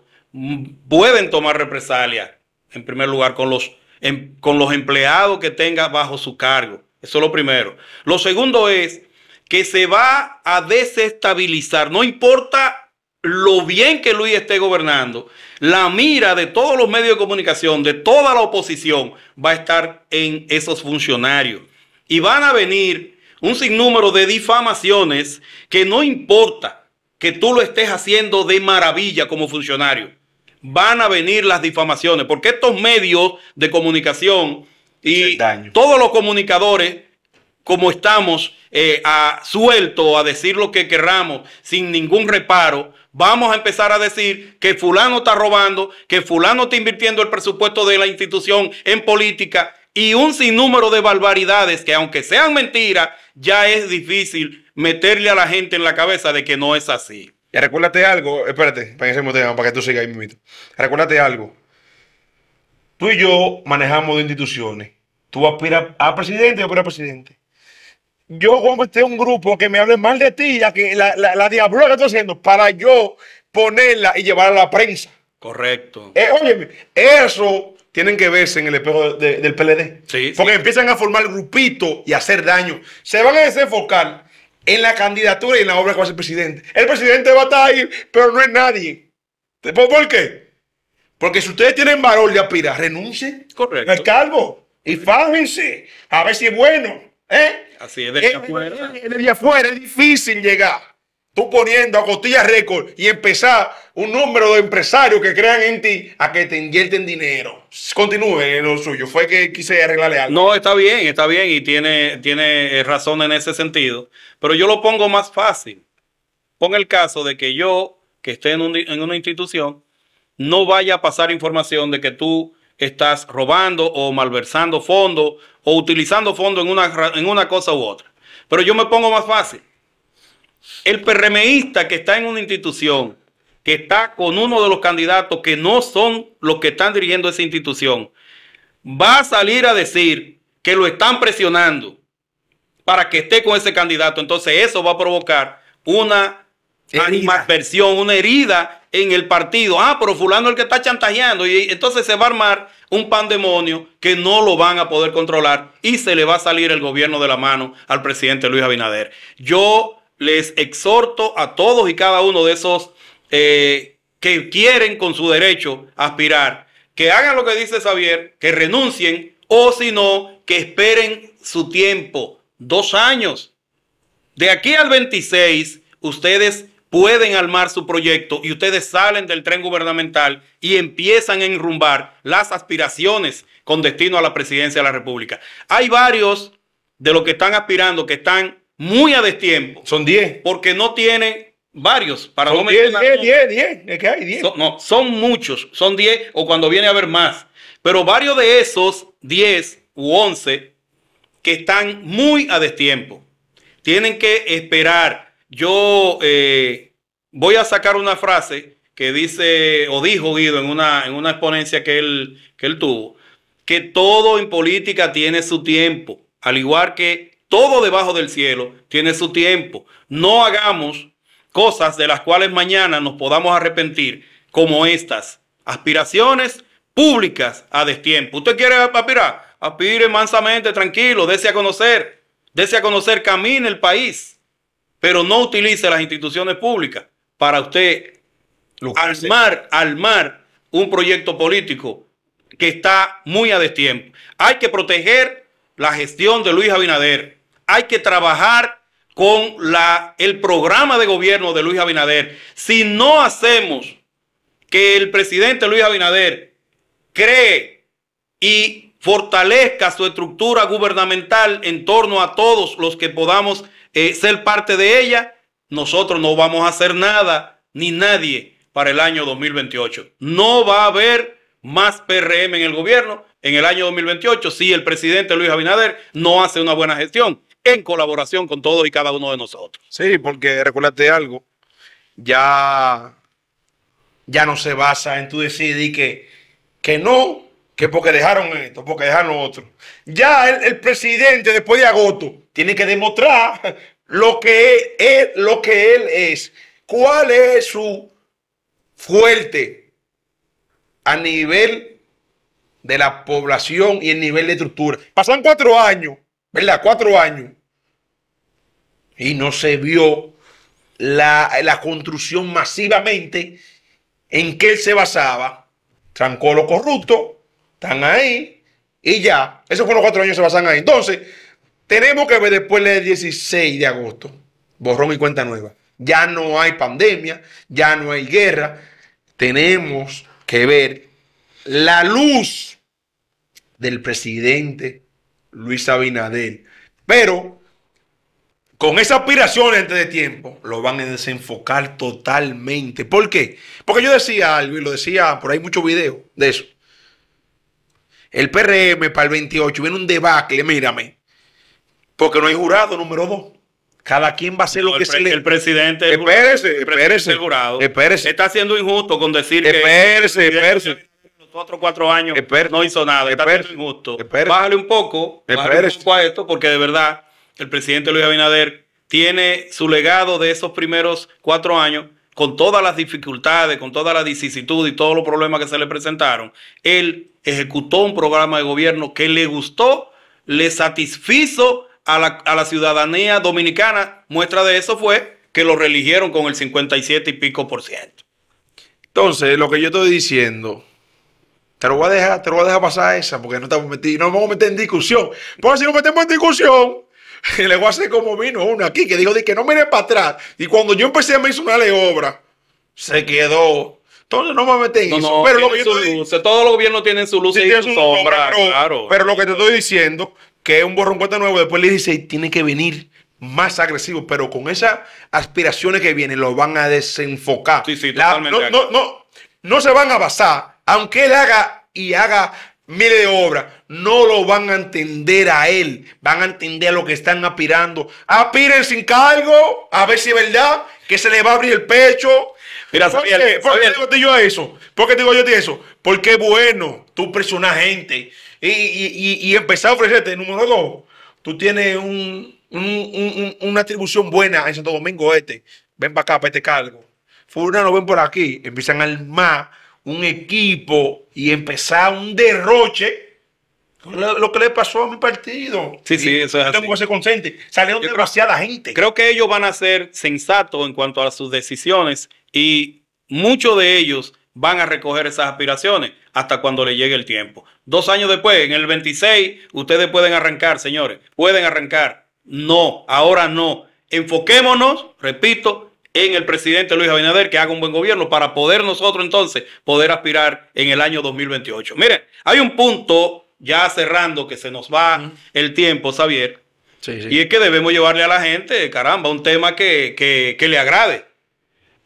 pueden tomar represalias, en primer lugar, con los, em, con los empleados que tenga bajo su cargo. Eso es lo primero. Lo segundo es que se va a desestabilizar, no importa lo bien que Luis esté gobernando, la mira de todos los medios de comunicación, de toda la oposición, va a estar en esos funcionarios. Y van a venir un sinnúmero de difamaciones que no importa que tú lo estés haciendo de maravilla como funcionario. Van a venir las difamaciones, porque estos medios de comunicación y todos los comunicadores como estamos sueltos eh, a, suelto a decir lo que querramos sin ningún reparo, vamos a empezar a decir que fulano está robando, que fulano está invirtiendo el presupuesto de la institución en política y un sinnúmero de barbaridades que aunque sean mentiras, ya es difícil meterle a la gente en la cabeza de que no es así. Y recuérdate algo, espérate, para que, para tú sigas ahí, mimito. Recuérdate algo. Tú y yo manejamos de instituciones. Tú aspiras a presidente, yo aspiro a presidente yo como esté un grupo que me hable mal de ti, la, que, la, que estoy haciendo, para yo ponerla y llevarla a la prensa. Correcto. oye, eh, eso tienen que verse en el espejo del PLD. Sí, Porque empiezan a formar grupitos y a hacer daño. Se van a desenfocar en la candidatura y en la obra que va a ser presidente. El presidente va a estar ahí, pero no es nadie. ¿Por qué? Porque si ustedes tienen valor de aspirar, renuncie. Correcto. El calvo. Y fájense. A ver si es bueno. ¿Eh? Así es, desde eh, afuera. Es, eh, de afuera es difícil llegar. Tú poniendo a costillas récord y empezar un número de empresarios que crean en ti a que te invierten dinero. Continúe lo suyo. Fue que quise arreglarle algo. No, está bien, está bien y tiene, tiene razón en ese sentido. Pero yo lo pongo más fácil. Pon el caso de que yo, que esté en una institución, no vaya a pasar información de que tú estás robando o malversando fondos o utilizando fondos en una, en una cosa u otra. Pero yo me pongo más fácil. El PRMista que está en una institución, que está con uno de los candidatos que no son los que están dirigiendo esa institución, va a salir a decir que lo están presionando para que esté con ese candidato. Entonces eso va a provocar una malversión, una herida en el partido. Ah, pero fulano es el que está chantajeando. Y entonces se va a armar un pandemonio que no lo van a poder controlar y se le va a salir el gobierno de la mano al presidente Luis Abinader. Yo les exhorto a todos y cada uno de esos eh, que quieren con su derecho aspirar, que hagan lo que dice Xavier, que renuncien o si no, que esperen su tiempo, dos años. De aquí al 26, ustedes pueden armar su proyecto y ustedes salen del tren gubernamental y empiezan a enrumbar las aspiraciones con destino a la presidencia de la República. Hay varios de los que están aspirando que están muy a destiempo. Son 10. Porque no tienen varios. Para son no 10, 10, 10, hay 10. no, son muchos. Son 10 o cuando viene a haber más. Pero varios de esos 10 u 11 que están muy a destiempo. Tienen que esperar yo eh, voy a sacar una frase que dice o dijo Guido en una, en una exponencia que él, que él tuvo, que todo en política tiene su tiempo, al igual que todo debajo del cielo tiene su tiempo. No hagamos cosas de las cuales mañana nos podamos arrepentir, como estas aspiraciones públicas a destiempo. ¿Usted quiere aspirar? Aspire mansamente, tranquilo, desea conocer, desea a conocer, camine el país pero no utilice las instituciones públicas para usted armar, un proyecto político que está muy a destiempo. Hay que proteger la gestión de Luis Abinader. Hay que trabajar con la, el programa de gobierno de Luis Abinader. Si no hacemos que el presidente Luis Abinader cree y fortalezca su estructura gubernamental en torno a todos los que podamos eh, ser parte de ella, nosotros no vamos a hacer nada ni nadie para el año 2028. No va a haber más PRM en el gobierno en el año 2028 si el presidente Luis Abinader no hace una buena gestión en colaboración con todos y cada uno de nosotros. Sí, porque recuérdate algo, ya, ya no se basa en tú decidir que, que no, que porque dejaron esto, porque dejaron otro. Ya el, presidente después de agosto tiene que demostrar lo que él, lo que él es, cuál es su fuerte a nivel de la población y el nivel de estructura. Pasan cuatro años, ¿verdad? Cuatro años. Y no se vio la, la construcción masivamente en que él se basaba. Trancó lo corrupto, están ahí y ya. Esos fueron los cuatro años que se pasan ahí. Entonces, tenemos que ver después del 16 de agosto. Borrón y cuenta nueva. Ya no hay pandemia, ya no hay guerra. Tenemos que ver la luz del presidente Luis Abinader. Pero con esa aspiración antes de tiempo, lo van a desenfocar totalmente. ¿Por qué? Porque yo decía algo y lo decía por ahí mucho videos de eso el PRM para el 28 viene un debacle, mírame. Porque no hay jurado número dos. Cada quien va a hacer lo que se le... El presidente... Espérese, espérese. El jurado espérese. Está siendo injusto con decir que... Espérese, espérese. Los otros cuatro años no hizo nada. Está siendo injusto. Bájale un poco. Bájale un poco a esto porque de verdad el presidente Luis Abinader tiene su legado de esos primeros cuatro años con todas las dificultades, con toda la disicitudes y todos los problemas que se le presentaron. Él ejecutó un programa de gobierno que le gustó, le satisfizo a la, ciudadanía dominicana. Muestra de eso fue que lo religieron con el 57 y pico por ciento. Entonces, lo que yo estoy diciendo, te lo voy a dejar, te lo voy a dejar pasar esa, porque no estamos metidos, no vamos a meter en discusión. Pues si nos metemos en discusión, le voy a hacer como vino uno aquí que dijo de que no mire para atrás. Y cuando yo empecé a una obra, se quedó entonces no me metí en Todos los gobiernos tienen su luz y su sombra, pero, lo que te estoy diciendo, que es un borrón cuenta nuevo, después le dice, tiene que venir más agresivo, pero con esas aspiraciones que vienen, lo van a desenfocar. Sí, sí, totalmente. no, no, no se van a basar, aunque él haga y haga miles de obra no lo van a entender a él, van a entender a lo que están aspirando. Apiren sin cargo, a ver si es verdad, que se le va a abrir el pecho. Mira, ¿Por, qué? digo yo eso? ¿Por qué digo yo eso? Porque es bueno, tú presionas gente. Y, y, empezar a ofrecerte, número dos, tú tienes un, una atribución buena en Santo Domingo este, ven para acá para este cargo. Fulano, ven por aquí, empiezan a armar un equipo y empezar un derroche. Lo que le pasó a mi partido. Sí, sí, eso es Tengo creo, gente. Creo que ellos van a ser sensatos en cuanto a sus decisiones y muchos de ellos van a recoger esas aspiraciones hasta cuando le llegue el tiempo. Dos años después, en el 26, ustedes pueden arrancar, señores. Pueden arrancar. No, ahora no. Enfoquémonos, repito, en el presidente Luis Abinader que haga un buen gobierno para poder nosotros entonces poder aspirar en el año 2028. Miren, hay un punto ya cerrando que se nos va el tiempo, Xavier, sí, y es que debemos llevarle a la gente, caramba, un tema que, le agrade.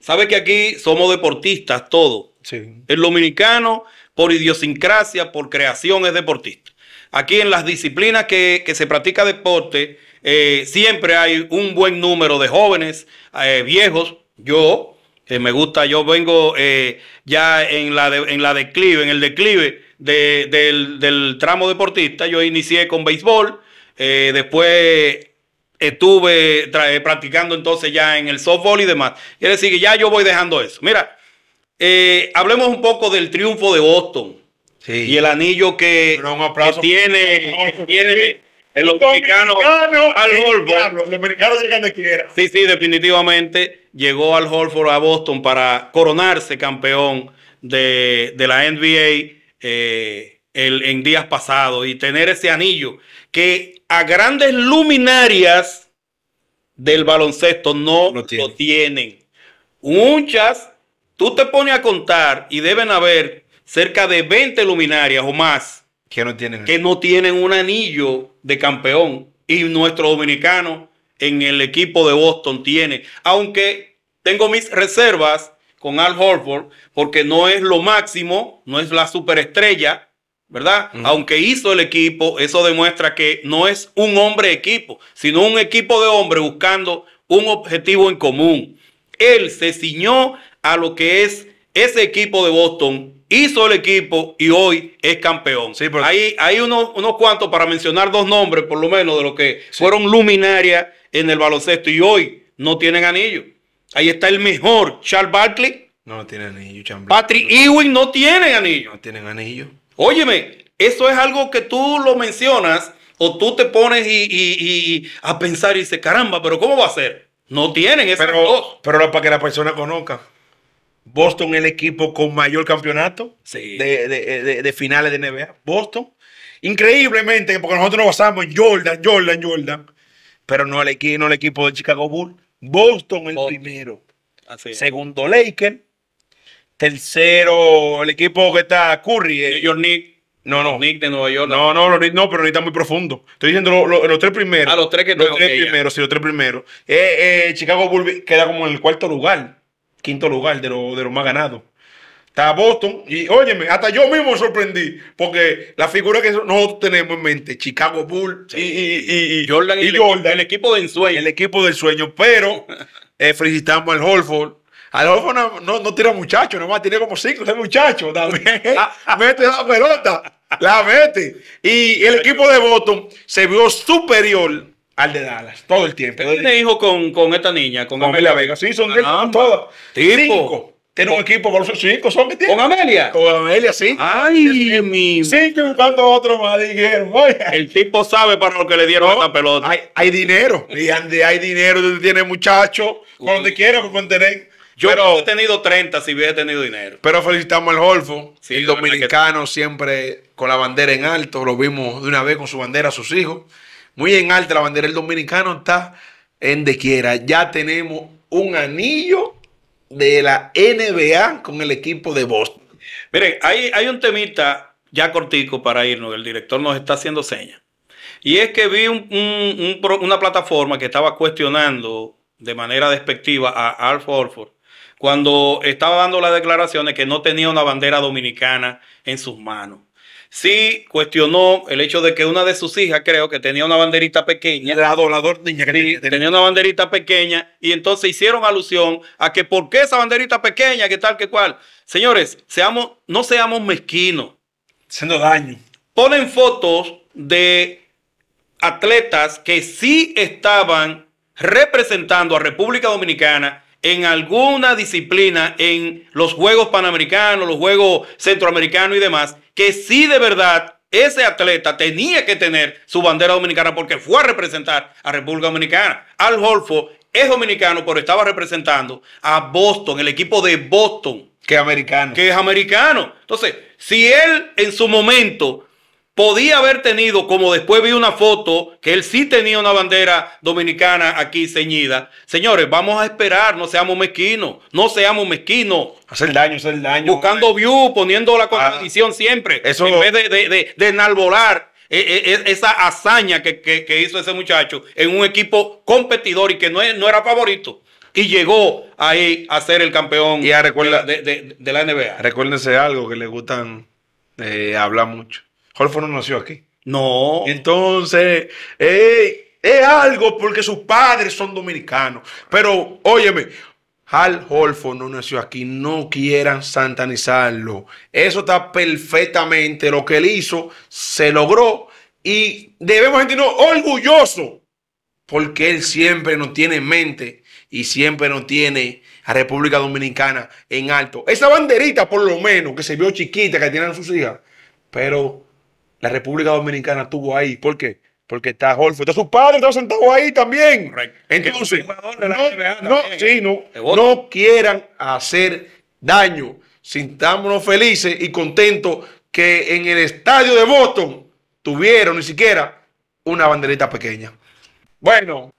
Sabe que aquí somos deportistas todos. Sí. El dominicano, por idiosincrasia, por creación, es deportista. Aquí en las disciplinas que, que se practica deporte, eh, siempre hay un buen número de jóvenes, eh, viejos. Yo, me gusta, yo vengo eh, ya en la, en la declive, en el declive del, tramo deportista. Yo inicié con béisbol, después estuve practicando entonces ya en el softball y demás. Quiere decir que ya yo voy dejando eso. Mira, hablemos un poco del triunfo de Boston y el anillo que tiene el los al Holford. Los llegan quiera. Sí, sí, definitivamente llegó al Holford a Boston para coronarse campeón de, la NBA eh, en días pasados y tener ese anillo que a grandes luminarias del baloncesto no lo tienen. Muchas, tú te pones a contar y deben haber cerca de 20 luminarias o más que no tienen. Que no un anillo de campeón. Y nuestro dominicano en el equipo de Boston tiene. Aunque tengo mis reservas con Al Horford, porque no es lo máximo, no es la superestrella, ¿verdad? Aunque hizo el equipo, eso demuestra que no es un hombre equipo, sino un equipo de hombres buscando un objetivo en común. Él se ciñó a lo que es ese equipo de Boston hizo el equipo y hoy es campeón. Sí, Hay, unos, cuantos para mencionar dos nombres, por lo menos, de los que fueron luminarias en el baloncesto y hoy no tienen anillo. Ahí está el mejor, Charles Barkley. No tiene anillo, Charles. Patrick Ewing no tiene anillo. No tienen anillo. Óyeme, eso es algo que tú lo mencionas o tú te pones y, a pensar y dices, caramba, pero ¿cómo va a ser? No tienen ese pero, Pero para que la persona conozca. Boston el equipo con mayor campeonato de, de, finales de NBA. Boston. Increíblemente, porque nosotros nos basamos en Jordan, Jordan, Jordan. Pero no el, equipo, el equipo de Chicago Bull. Boston el primero. Segundo, Lakers. Tercero, el equipo que está Curry. Eh. Yo, Nick. No, no. Nick de Nueva York. No, no, no, pero ahorita está muy profundo. Estoy diciendo los tres primeros. Ah, los tres que Los tres primeros, sí, los tres primeros. Eh, eh, Chicago Bulls queda como en el cuarto lugar quinto lugar de los lo más ganados. Está Boston y óyeme, hasta yo mismo me sorprendí porque la figura que nosotros tenemos en mente, Chicago Bulls y, y, Jordan, el, equipo, del sueño. El equipo del sueño, pero eh, felicitamos al Holford. Al Holford no, no, no tira muchachos, nomás tiene como cinco, de muchachos ah. mete la pelota, la mete. Y el equipo de Boston se vio superior al de Dallas, todo el tiempo. Tiene hijos con, con, esta niña, con, Amelia Vega. Sí, son todas. Cinco. Tiene un equipo, con los cinco son de tiene. ¿Con Amelia? Con Amelia, sí. Ay, mi. Cinco buscando otro más. El tipo sabe para lo que le dieron no, esta pelota. Hay, hay dinero. Y hay dinero. Tiene muchachos. Con donde quiera, con tener. Yo he tenido 30 si hubiera tenido dinero. Pero felicitamos al Golfo. el dominicano siempre con la bandera en alto. Lo vimos de una vez con su bandera a sus hijos muy en alta la bandera del dominicano está en de quiera. Ya tenemos un anillo de la NBA con el equipo de Boston. Miren, hay, hay un temita ya cortico para irnos. El director nos está haciendo señas. Y es que vi una plataforma que estaba cuestionando de manera despectiva a Al Horford cuando estaba dando las declaraciones que no tenía una bandera dominicana en sus manos sí cuestionó el hecho de que una de sus hijas, creo que tenía una banderita pequeña. La dolador niña tenía, una banderita pequeña y entonces hicieron alusión a que por qué esa banderita pequeña, que tal, que cual. Señores, seamos, no seamos mezquinos. Haciendo daño. Ponen fotos de atletas que sí estaban representando a República Dominicana en alguna disciplina en los Juegos Panamericanos, los Juegos Centroamericanos y demás, que si de verdad ese atleta tenía que tener su bandera dominicana porque fue a representar a República Dominicana. Al golfo es dominicano, pero estaba representando a Boston, el equipo de Boston. Que es americano. Que es americano. Entonces, si él en su momento podía haber tenido, como después vi una foto, que él sí tenía una bandera dominicana aquí ceñida. Señores, vamos a esperar, no seamos mezquinos, no seamos mezquinos. Hacer daño, hacer daño. Buscando view, poniendo la ah. competición siempre, eso... en vez de, de, de, eh, eh, esa hazaña que, hizo ese muchacho en un equipo competidor y que no, era favorito y llegó ahí a ser el campeón de, la NBA. Recuérdense algo que le gustan eh, hablar mucho. Holford no nació aquí. No. Entonces, es algo porque sus padres son dominicanos. Pero, óyeme, Hal Holford no nació aquí, no quieran santanizarlo. Eso está perfectamente. Lo que él hizo se logró y debemos sentirnos orgullosos porque él siempre nos tiene en mente y siempre nos tiene a República Dominicana en alto. Esa banderita, por lo menos, que se vio chiquita que tienen sus hijas, pero la República Dominicana estuvo ahí. ¿Por qué? Porque está Holford. Entonces sus padres está sentado ahí también. Entonces, no, quieran hacer daño. Sintámonos felices y contentos que en el estadio de Boston tuvieron ni siquiera una banderita pequeña. Bueno,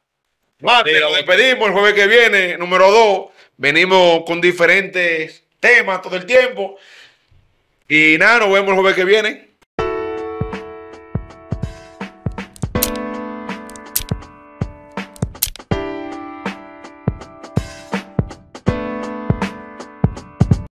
Madre, lo despedimos el jueves que viene, número dos. Venimos con diferentes temas todo el tiempo. Y nada, nos vemos el jueves que viene.